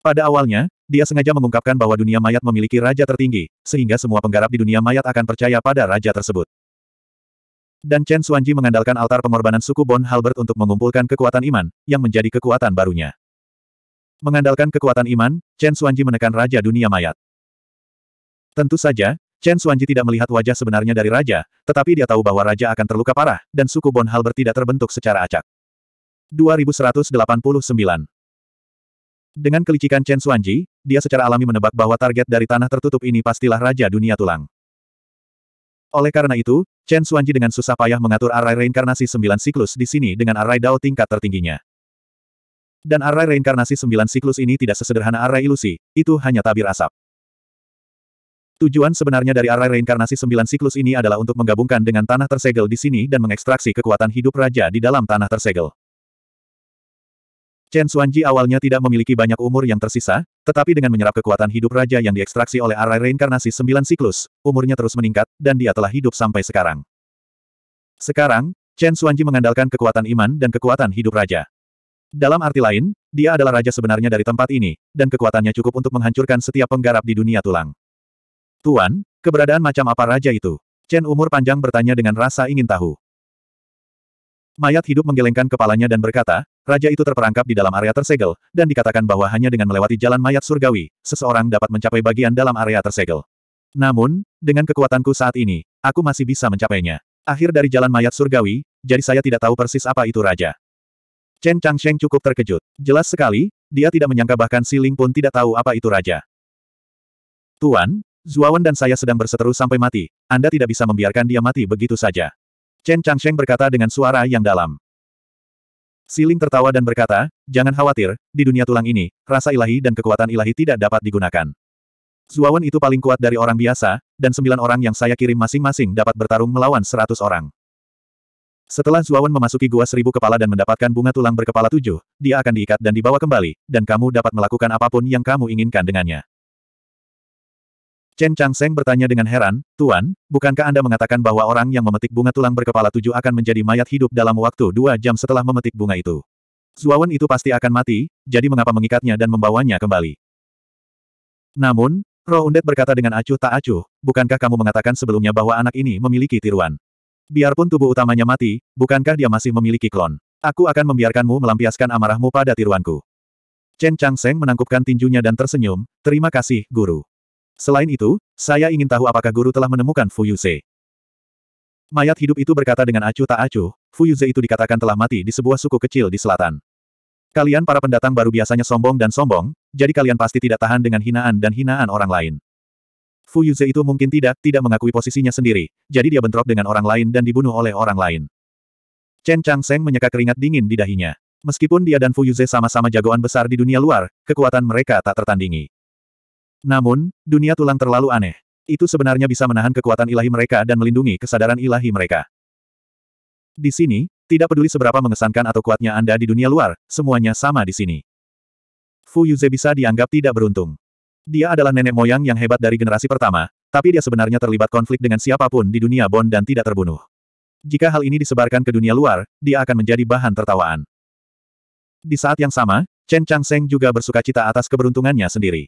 Pada awalnya, dia sengaja mengungkapkan bahwa dunia mayat memiliki raja tertinggi, sehingga semua penggarap di dunia mayat akan percaya pada raja tersebut. Dan Chen Xuanji mengandalkan altar pengorbanan suku Bon Halbert untuk mengumpulkan kekuatan iman, yang menjadi kekuatan barunya. Mengandalkan kekuatan iman, Chen Xuanji menekan Raja Dunia Mayat. Tentu saja, Chen Xuanji tidak melihat wajah sebenarnya dari Raja, tetapi dia tahu bahwa Raja akan terluka parah, dan suku Bon Halbert tidak terbentuk secara acak. 2189 dengan kelicikan Chen Xuanji, dia secara alami menebak bahwa target dari tanah tertutup ini pastilah Raja Dunia Tulang. Oleh karena itu, Chen Xuanji dengan susah payah mengatur arai reinkarnasi sembilan siklus di sini dengan arai Dao tingkat tertingginya. Dan arai reinkarnasi sembilan siklus ini tidak sesederhana arai ilusi, itu hanya tabir asap. Tujuan sebenarnya dari arai reinkarnasi sembilan siklus ini adalah untuk menggabungkan dengan tanah tersegel di sini dan mengekstraksi kekuatan hidup raja di dalam tanah tersegel. Chen Xuanji awalnya tidak memiliki banyak umur yang tersisa, tetapi dengan menyerap kekuatan hidup raja yang diekstraksi oleh arai reinkarnasi sembilan siklus, umurnya terus meningkat, dan dia telah hidup sampai sekarang. Sekarang, Chen Xuanji mengandalkan kekuatan iman dan kekuatan hidup raja. Dalam arti lain, dia adalah raja sebenarnya dari tempat ini, dan kekuatannya cukup untuk menghancurkan setiap penggarap di dunia tulang. Tuan, keberadaan macam apa raja itu? Chen umur panjang bertanya dengan rasa ingin tahu. Mayat hidup menggelengkan kepalanya dan berkata, raja itu terperangkap di dalam area tersegel, dan dikatakan bahwa hanya dengan melewati jalan mayat surgawi, seseorang dapat mencapai bagian dalam area tersegel. Namun, dengan kekuatanku saat ini, aku masih bisa mencapainya. Akhir dari jalan mayat surgawi, jadi saya tidak tahu persis apa itu raja. Chen Changsheng cukup terkejut. Jelas sekali, dia tidak menyangka bahkan Si Ling pun tidak tahu apa itu raja. Tuan, Zuawan dan saya sedang berseteru sampai mati, Anda tidak bisa membiarkan dia mati begitu saja. Chen Changsheng berkata dengan suara yang dalam. Siling tertawa dan berkata, jangan khawatir, di dunia tulang ini, rasa ilahi dan kekuatan ilahi tidak dapat digunakan. Zuawan itu paling kuat dari orang biasa, dan sembilan orang yang saya kirim masing-masing dapat bertarung melawan seratus orang. Setelah Zuawan memasuki gua seribu kepala dan mendapatkan bunga tulang berkepala tujuh, dia akan diikat dan dibawa kembali, dan kamu dapat melakukan apapun yang kamu inginkan dengannya. Chen Changseng bertanya dengan heran, Tuan, bukankah Anda mengatakan bahwa orang yang memetik bunga tulang berkepala tujuh akan menjadi mayat hidup dalam waktu dua jam setelah memetik bunga itu? Zuawan itu pasti akan mati, jadi mengapa mengikatnya dan membawanya kembali? Namun, Roh Undet berkata dengan acuh tak acuh, bukankah kamu mengatakan sebelumnya bahwa anak ini memiliki tiruan? Biarpun tubuh utamanya mati, bukankah dia masih memiliki klon? Aku akan membiarkanmu melampiaskan amarahmu pada tiruanku. Chen Changseng menangkupkan tinjunya dan tersenyum, terima kasih, guru. Selain itu, saya ingin tahu apakah guru telah menemukan Fu Yuze. Mayat hidup itu berkata dengan acuh tak acuh, Fu Yuze itu dikatakan telah mati di sebuah suku kecil di selatan. Kalian para pendatang baru biasanya sombong dan sombong, jadi kalian pasti tidak tahan dengan hinaan dan hinaan orang lain. Fu Yuze itu mungkin tidak, tidak mengakui posisinya sendiri, jadi dia bentrok dengan orang lain dan dibunuh oleh orang lain. Chen Chang Seng menyeka keringat dingin di dahinya. Meskipun dia dan Fu Yuze sama-sama jagoan besar di dunia luar, kekuatan mereka tak tertandingi. Namun, dunia tulang terlalu aneh. Itu sebenarnya bisa menahan kekuatan ilahi mereka dan melindungi kesadaran ilahi mereka. Di sini, tidak peduli seberapa mengesankan atau kuatnya Anda di dunia luar, semuanya sama di sini. Fu Yuze bisa dianggap tidak beruntung. Dia adalah nenek moyang yang hebat dari generasi pertama, tapi dia sebenarnya terlibat konflik dengan siapapun di dunia Bond dan tidak terbunuh. Jika hal ini disebarkan ke dunia luar, dia akan menjadi bahan tertawaan. Di saat yang sama, Chen Changseng juga bersuka cita atas keberuntungannya sendiri.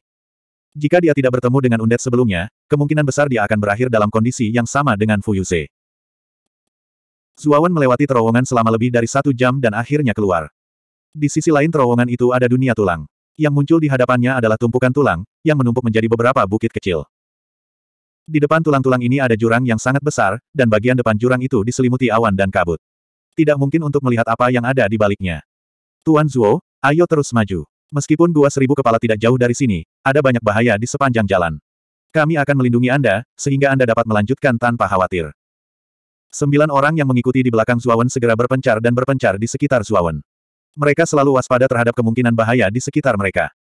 Jika dia tidak bertemu dengan undet sebelumnya, kemungkinan besar dia akan berakhir dalam kondisi yang sama dengan Fuyuze. Zuawan melewati terowongan selama lebih dari satu jam dan akhirnya keluar. Di sisi lain terowongan itu ada dunia tulang. Yang muncul di hadapannya adalah tumpukan tulang, yang menumpuk menjadi beberapa bukit kecil. Di depan tulang-tulang ini ada jurang yang sangat besar, dan bagian depan jurang itu diselimuti awan dan kabut. Tidak mungkin untuk melihat apa yang ada di baliknya. Tuan Zuo, ayo terus maju. Meskipun gua seribu kepala tidak jauh dari sini, ada banyak bahaya di sepanjang jalan. Kami akan melindungi Anda, sehingga Anda dapat melanjutkan tanpa khawatir. Sembilan orang yang mengikuti di belakang Zuawan segera berpencar dan berpencar di sekitar Zuawan. Mereka selalu waspada terhadap kemungkinan bahaya di sekitar mereka.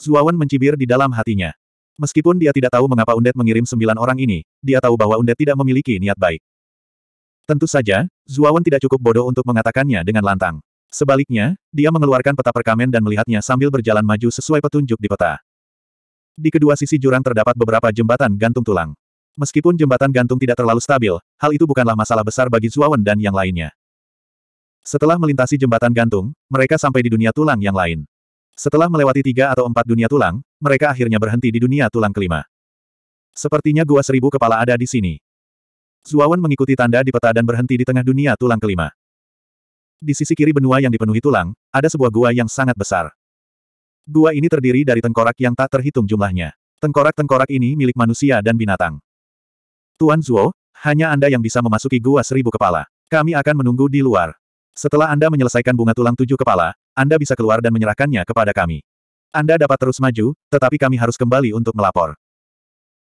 Zuawan mencibir di dalam hatinya. Meskipun dia tidak tahu mengapa Undet mengirim sembilan orang ini, dia tahu bahwa Undet tidak memiliki niat baik. Tentu saja, Zuawan tidak cukup bodoh untuk mengatakannya dengan lantang. Sebaliknya, dia mengeluarkan peta perkamen dan melihatnya sambil berjalan maju sesuai petunjuk di peta. Di kedua sisi jurang terdapat beberapa jembatan gantung tulang. Meskipun jembatan gantung tidak terlalu stabil, hal itu bukanlah masalah besar bagi Zuawan dan yang lainnya. Setelah melintasi jembatan gantung, mereka sampai di dunia tulang yang lain. Setelah melewati tiga atau empat dunia tulang, mereka akhirnya berhenti di dunia tulang kelima. Sepertinya gua seribu kepala ada di sini. Zuawan mengikuti tanda di peta dan berhenti di tengah dunia tulang kelima. Di sisi kiri benua yang dipenuhi tulang, ada sebuah gua yang sangat besar. Gua ini terdiri dari tengkorak yang tak terhitung jumlahnya. Tengkorak-tengkorak ini milik manusia dan binatang. Tuan Zuo, hanya Anda yang bisa memasuki gua seribu kepala. Kami akan menunggu di luar. Setelah Anda menyelesaikan bunga tulang tujuh kepala, Anda bisa keluar dan menyerahkannya kepada kami. Anda dapat terus maju, tetapi kami harus kembali untuk melapor.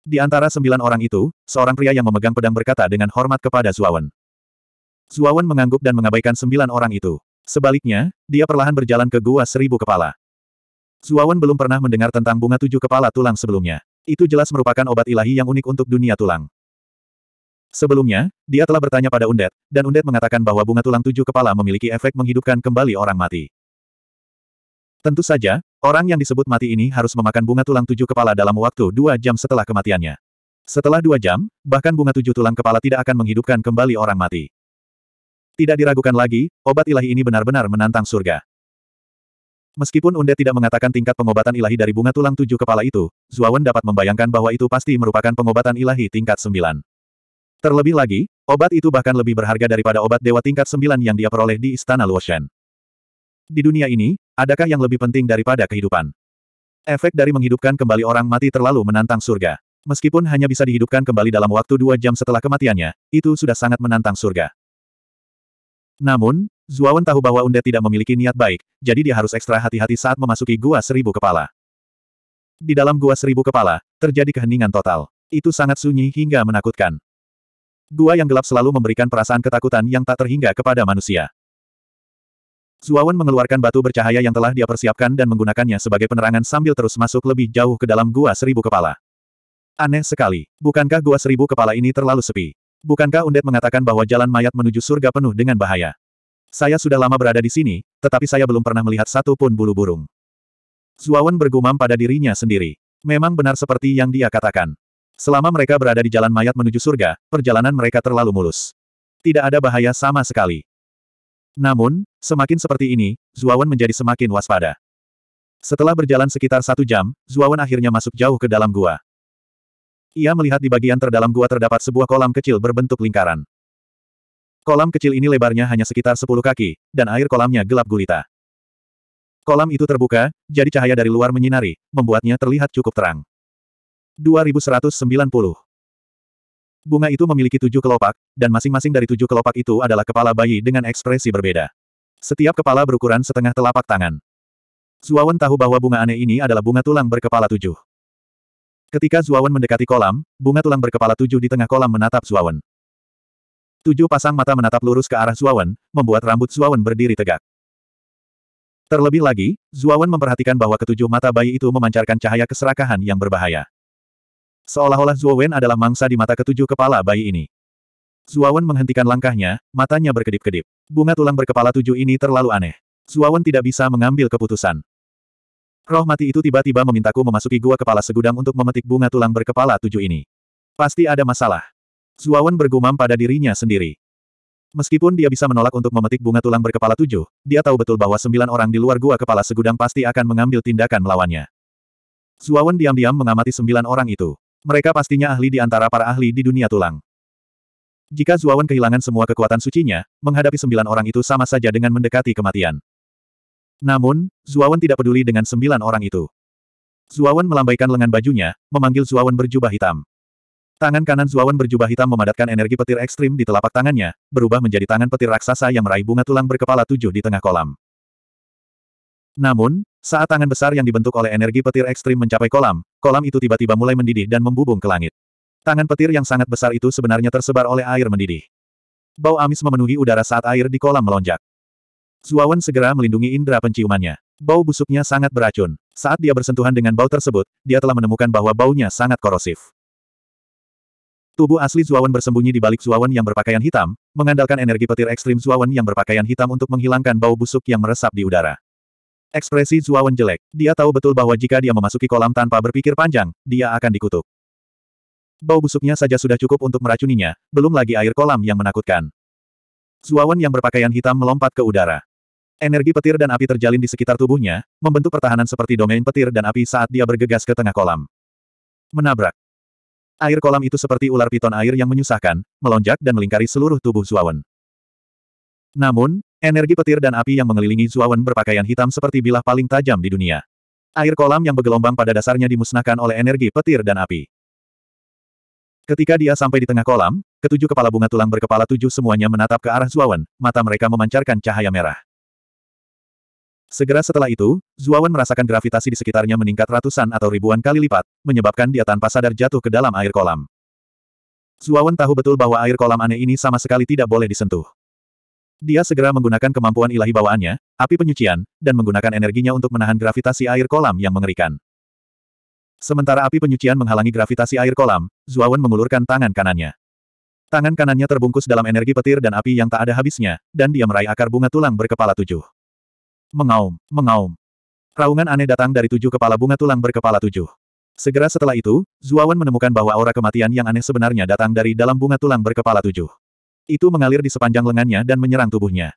Di antara sembilan orang itu, seorang pria yang memegang pedang berkata dengan hormat kepada Zuawan. Zuawan mengangguk dan mengabaikan sembilan orang itu. Sebaliknya, dia perlahan berjalan ke Gua Seribu Kepala. Zuawan belum pernah mendengar tentang bunga tujuh kepala tulang sebelumnya. Itu jelas merupakan obat ilahi yang unik untuk dunia tulang. Sebelumnya, dia telah bertanya pada Undet, dan Undet mengatakan bahwa bunga tulang tujuh kepala memiliki efek menghidupkan kembali orang mati. Tentu saja, orang yang disebut mati ini harus memakan bunga tulang tujuh kepala dalam waktu dua jam setelah kematiannya. Setelah dua jam, bahkan bunga tujuh tulang kepala tidak akan menghidupkan kembali orang mati. Tidak diragukan lagi, obat ilahi ini benar-benar menantang surga. Meskipun Unde tidak mengatakan tingkat pengobatan ilahi dari bunga tulang tujuh kepala itu, Zuawan dapat membayangkan bahwa itu pasti merupakan pengobatan ilahi tingkat sembilan. Terlebih lagi, obat itu bahkan lebih berharga daripada obat dewa tingkat sembilan yang dia peroleh di Istana Luoshen. Di dunia ini, adakah yang lebih penting daripada kehidupan? Efek dari menghidupkan kembali orang mati terlalu menantang surga. Meskipun hanya bisa dihidupkan kembali dalam waktu dua jam setelah kematiannya, itu sudah sangat menantang surga. Namun, Zuawan tahu bahwa Unde tidak memiliki niat baik, jadi dia harus ekstra hati-hati saat memasuki Gua Seribu Kepala. Di dalam Gua Seribu Kepala, terjadi keheningan total. Itu sangat sunyi hingga menakutkan. Gua yang gelap selalu memberikan perasaan ketakutan yang tak terhingga kepada manusia. Zuawan mengeluarkan batu bercahaya yang telah dia persiapkan dan menggunakannya sebagai penerangan sambil terus masuk lebih jauh ke dalam Gua Seribu Kepala. Aneh sekali, bukankah Gua Seribu Kepala ini terlalu sepi? Bukankah Undet mengatakan bahwa jalan mayat menuju surga penuh dengan bahaya? Saya sudah lama berada di sini, tetapi saya belum pernah melihat satu pun bulu burung. Zuawan bergumam pada dirinya sendiri. Memang benar seperti yang dia katakan. Selama mereka berada di jalan mayat menuju surga, perjalanan mereka terlalu mulus. Tidak ada bahaya sama sekali. Namun, semakin seperti ini, Zuawan menjadi semakin waspada. Setelah berjalan sekitar satu jam, Zuawan akhirnya masuk jauh ke dalam gua. Ia melihat di bagian terdalam gua terdapat sebuah kolam kecil berbentuk lingkaran. Kolam kecil ini lebarnya hanya sekitar 10 kaki, dan air kolamnya gelap gulita. Kolam itu terbuka, jadi cahaya dari luar menyinari, membuatnya terlihat cukup terang. 2190 Bunga itu memiliki tujuh kelopak, dan masing-masing dari tujuh kelopak itu adalah kepala bayi dengan ekspresi berbeda. Setiap kepala berukuran setengah telapak tangan. Zuawan tahu bahwa bunga aneh ini adalah bunga tulang berkepala tujuh. Ketika Zuawan mendekati kolam, bunga tulang berkepala tujuh di tengah kolam menatap Zuawan. Tujuh pasang mata menatap lurus ke arah Zuawan, membuat rambut Zuawan berdiri tegak. Terlebih lagi, Zuawan memperhatikan bahwa ketujuh mata bayi itu memancarkan cahaya keserakahan yang berbahaya. Seolah-olah Zuawan adalah mangsa di mata ketujuh kepala bayi ini. Zuawan menghentikan langkahnya, matanya berkedip-kedip. Bunga tulang berkepala tujuh ini terlalu aneh. Zuawan tidak bisa mengambil keputusan. Roh mati itu tiba-tiba memintaku memasuki gua kepala segudang untuk memetik bunga tulang berkepala tujuh ini. Pasti ada masalah. Zuawan bergumam pada dirinya sendiri. Meskipun dia bisa menolak untuk memetik bunga tulang berkepala tujuh, dia tahu betul bahwa sembilan orang di luar gua kepala segudang pasti akan mengambil tindakan melawannya. Zuawan diam-diam mengamati sembilan orang itu. Mereka pastinya ahli di antara para ahli di dunia tulang. Jika Zuawan kehilangan semua kekuatan sucinya, menghadapi sembilan orang itu sama saja dengan mendekati kematian. Namun, Zuawan tidak peduli dengan sembilan orang itu. Zuawan melambaikan lengan bajunya, memanggil Zuawan berjubah hitam. Tangan kanan Zuawan berjubah hitam memadatkan energi petir ekstrim di telapak tangannya, berubah menjadi tangan petir raksasa yang meraih bunga tulang berkepala tujuh di tengah kolam. Namun, saat tangan besar yang dibentuk oleh energi petir ekstrim mencapai kolam, kolam itu tiba-tiba mulai mendidih dan membubung ke langit. Tangan petir yang sangat besar itu sebenarnya tersebar oleh air mendidih. Bau amis memenuhi udara saat air di kolam melonjak. Zuawan segera melindungi indera penciumannya. Bau busuknya sangat beracun. Saat dia bersentuhan dengan bau tersebut, dia telah menemukan bahwa baunya sangat korosif. Tubuh asli Zuawan bersembunyi di balik Zuawan yang berpakaian hitam, mengandalkan energi petir ekstrim Zuawan yang berpakaian hitam untuk menghilangkan bau busuk yang meresap di udara. Ekspresi Zuawan jelek. Dia tahu betul bahwa jika dia memasuki kolam tanpa berpikir panjang, dia akan dikutuk. Bau busuknya saja sudah cukup untuk meracuninya, belum lagi air kolam yang menakutkan. Zuawan yang berpakaian hitam melompat ke udara. Energi petir dan api terjalin di sekitar tubuhnya, membentuk pertahanan seperti domain petir dan api saat dia bergegas ke tengah kolam. Menabrak. Air kolam itu seperti ular piton air yang menyusahkan, melonjak dan melingkari seluruh tubuh Zuawan. Namun, energi petir dan api yang mengelilingi Zuawan berpakaian hitam seperti bilah paling tajam di dunia. Air kolam yang bergelombang pada dasarnya dimusnahkan oleh energi petir dan api. Ketika dia sampai di tengah kolam, ketujuh kepala bunga tulang berkepala tujuh semuanya menatap ke arah Zuawan, mata mereka memancarkan cahaya merah. Segera setelah itu, Zuawan merasakan gravitasi di sekitarnya meningkat ratusan atau ribuan kali lipat, menyebabkan dia tanpa sadar jatuh ke dalam air kolam. Zuawan tahu betul bahwa air kolam aneh ini sama sekali tidak boleh disentuh. Dia segera menggunakan kemampuan ilahi bawaannya, api penyucian, dan menggunakan energinya untuk menahan gravitasi air kolam yang mengerikan. Sementara api penyucian menghalangi gravitasi air kolam, Zuawan mengulurkan tangan kanannya. Tangan kanannya terbungkus dalam energi petir dan api yang tak ada habisnya, dan dia meraih akar bunga tulang berkepala tujuh. Mengaum, mengaum. Raungan aneh datang dari tujuh kepala bunga tulang berkepala tujuh. Segera setelah itu, Zuawan menemukan bahwa aura kematian yang aneh sebenarnya datang dari dalam bunga tulang berkepala tujuh. Itu mengalir di sepanjang lengannya dan menyerang tubuhnya.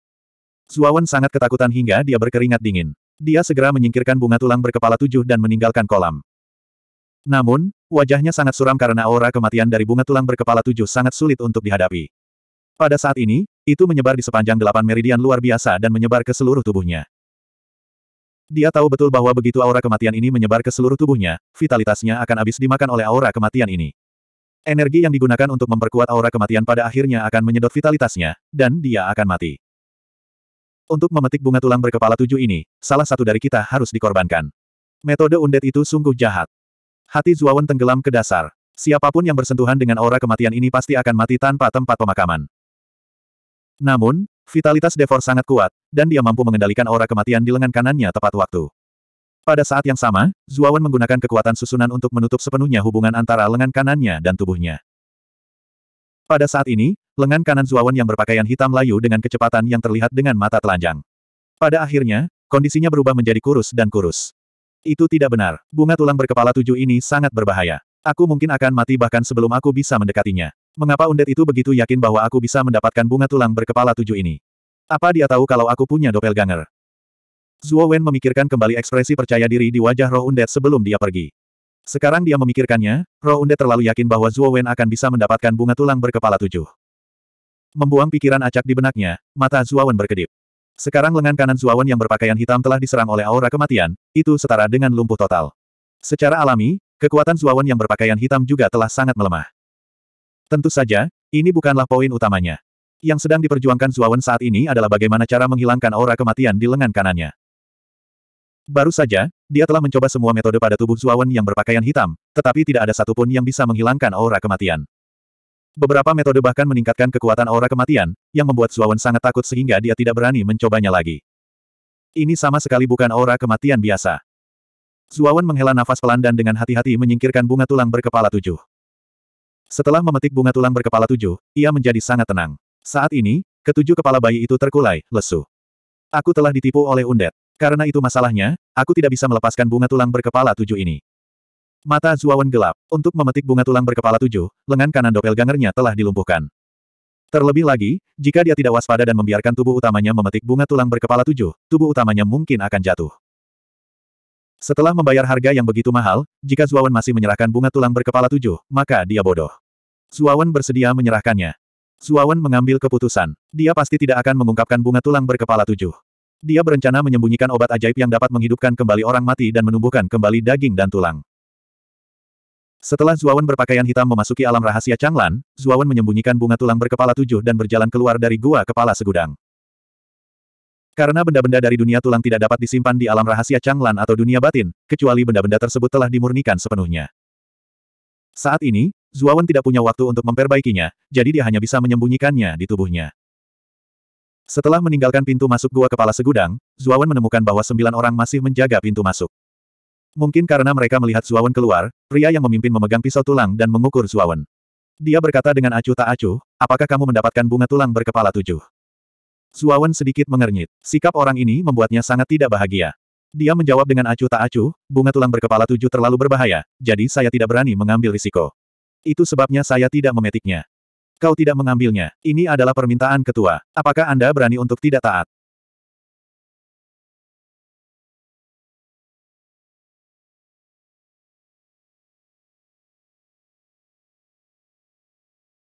Zuawan sangat ketakutan hingga dia berkeringat dingin. Dia segera menyingkirkan bunga tulang berkepala tujuh dan meninggalkan kolam. Namun, wajahnya sangat suram karena aura kematian dari bunga tulang berkepala tujuh sangat sulit untuk dihadapi. Pada saat ini, itu menyebar di sepanjang delapan meridian luar biasa dan menyebar ke seluruh tubuhnya. Dia tahu betul bahwa begitu aura kematian ini menyebar ke seluruh tubuhnya, vitalitasnya akan habis dimakan oleh aura kematian ini. Energi yang digunakan untuk memperkuat aura kematian pada akhirnya akan menyedot vitalitasnya, dan dia akan mati. Untuk memetik bunga tulang berkepala tujuh ini, salah satu dari kita harus dikorbankan. Metode undet itu sungguh jahat. Hati Zuawan tenggelam ke dasar. Siapapun yang bersentuhan dengan aura kematian ini pasti akan mati tanpa tempat pemakaman. Namun, Vitalitas Devor sangat kuat, dan dia mampu mengendalikan aura kematian di lengan kanannya tepat waktu. Pada saat yang sama, Zuawan menggunakan kekuatan susunan untuk menutup sepenuhnya hubungan antara lengan kanannya dan tubuhnya. Pada saat ini, lengan kanan Zuawan yang berpakaian hitam layu dengan kecepatan yang terlihat dengan mata telanjang. Pada akhirnya, kondisinya berubah menjadi kurus dan kurus. Itu tidak benar. Bunga tulang berkepala tujuh ini sangat berbahaya. Aku mungkin akan mati bahkan sebelum aku bisa mendekatinya. Mengapa undet itu begitu yakin bahwa aku bisa mendapatkan bunga tulang berkepala tujuh ini? Apa dia tahu kalau aku punya doppelganger? Zuo Wen memikirkan kembali ekspresi percaya diri di wajah roh undet sebelum dia pergi. Sekarang dia memikirkannya, roh undet terlalu yakin bahwa Zuo Wen akan bisa mendapatkan bunga tulang berkepala tujuh. Membuang pikiran acak di benaknya, mata Zuo Wen berkedip. Sekarang lengan kanan Zuo Wen yang berpakaian hitam telah diserang oleh aura kematian, itu setara dengan lumpuh total. Secara alami, kekuatan Zuo Wen yang berpakaian hitam juga telah sangat melemah. Tentu saja, ini bukanlah poin utamanya. Yang sedang diperjuangkan Zuawan saat ini adalah bagaimana cara menghilangkan aura kematian di lengan kanannya. Baru saja, dia telah mencoba semua metode pada tubuh Zuawan yang berpakaian hitam, tetapi tidak ada satupun yang bisa menghilangkan aura kematian. Beberapa metode bahkan meningkatkan kekuatan aura kematian, yang membuat Zuawan sangat takut sehingga dia tidak berani mencobanya lagi. Ini sama sekali bukan aura kematian biasa. Zuawan menghela nafas pelan dan dengan hati-hati menyingkirkan bunga tulang berkepala tujuh. Setelah memetik bunga tulang berkepala tujuh, ia menjadi sangat tenang. Saat ini, ketujuh kepala bayi itu terkulai, lesu. Aku telah ditipu oleh Undet. Karena itu masalahnya, aku tidak bisa melepaskan bunga tulang berkepala tujuh ini. Mata Zuawan gelap. Untuk memetik bunga tulang berkepala tujuh, lengan kanan Gangernya telah dilumpuhkan. Terlebih lagi, jika dia tidak waspada dan membiarkan tubuh utamanya memetik bunga tulang berkepala tujuh, tubuh utamanya mungkin akan jatuh. Setelah membayar harga yang begitu mahal, jika Zuawan masih menyerahkan bunga tulang berkepala tujuh, maka dia bodoh. Suawan bersedia menyerahkannya. Suawan mengambil keputusan. Dia pasti tidak akan mengungkapkan bunga tulang berkepala tujuh. Dia berencana menyembunyikan obat ajaib yang dapat menghidupkan kembali orang mati dan menumbuhkan kembali daging dan tulang. Setelah Zuawan berpakaian hitam memasuki alam rahasia Changlan, Zuawan menyembunyikan bunga tulang berkepala tujuh dan berjalan keluar dari gua kepala segudang. Karena benda-benda dari dunia tulang tidak dapat disimpan di alam rahasia Changlan atau dunia batin, kecuali benda-benda tersebut telah dimurnikan sepenuhnya. Saat ini, Zuawan tidak punya waktu untuk memperbaikinya, jadi dia hanya bisa menyembunyikannya di tubuhnya. Setelah meninggalkan pintu masuk gua kepala segudang, Zuawan menemukan bahwa sembilan orang masih menjaga pintu masuk. Mungkin karena mereka melihat Zuawan keluar, pria yang memimpin memegang pisau tulang dan mengukur Zuawan. Dia berkata dengan acuh tak acuh, apakah kamu mendapatkan bunga tulang berkepala tujuh? Zuawan sedikit mengernyit. Sikap orang ini membuatnya sangat tidak bahagia. Dia menjawab dengan acuh tak acuh, bunga tulang berkepala tujuh terlalu berbahaya, jadi saya tidak berani mengambil risiko. Itu sebabnya saya tidak memetiknya. Kau tidak mengambilnya. Ini adalah permintaan ketua. Apakah Anda berani untuk tidak taat?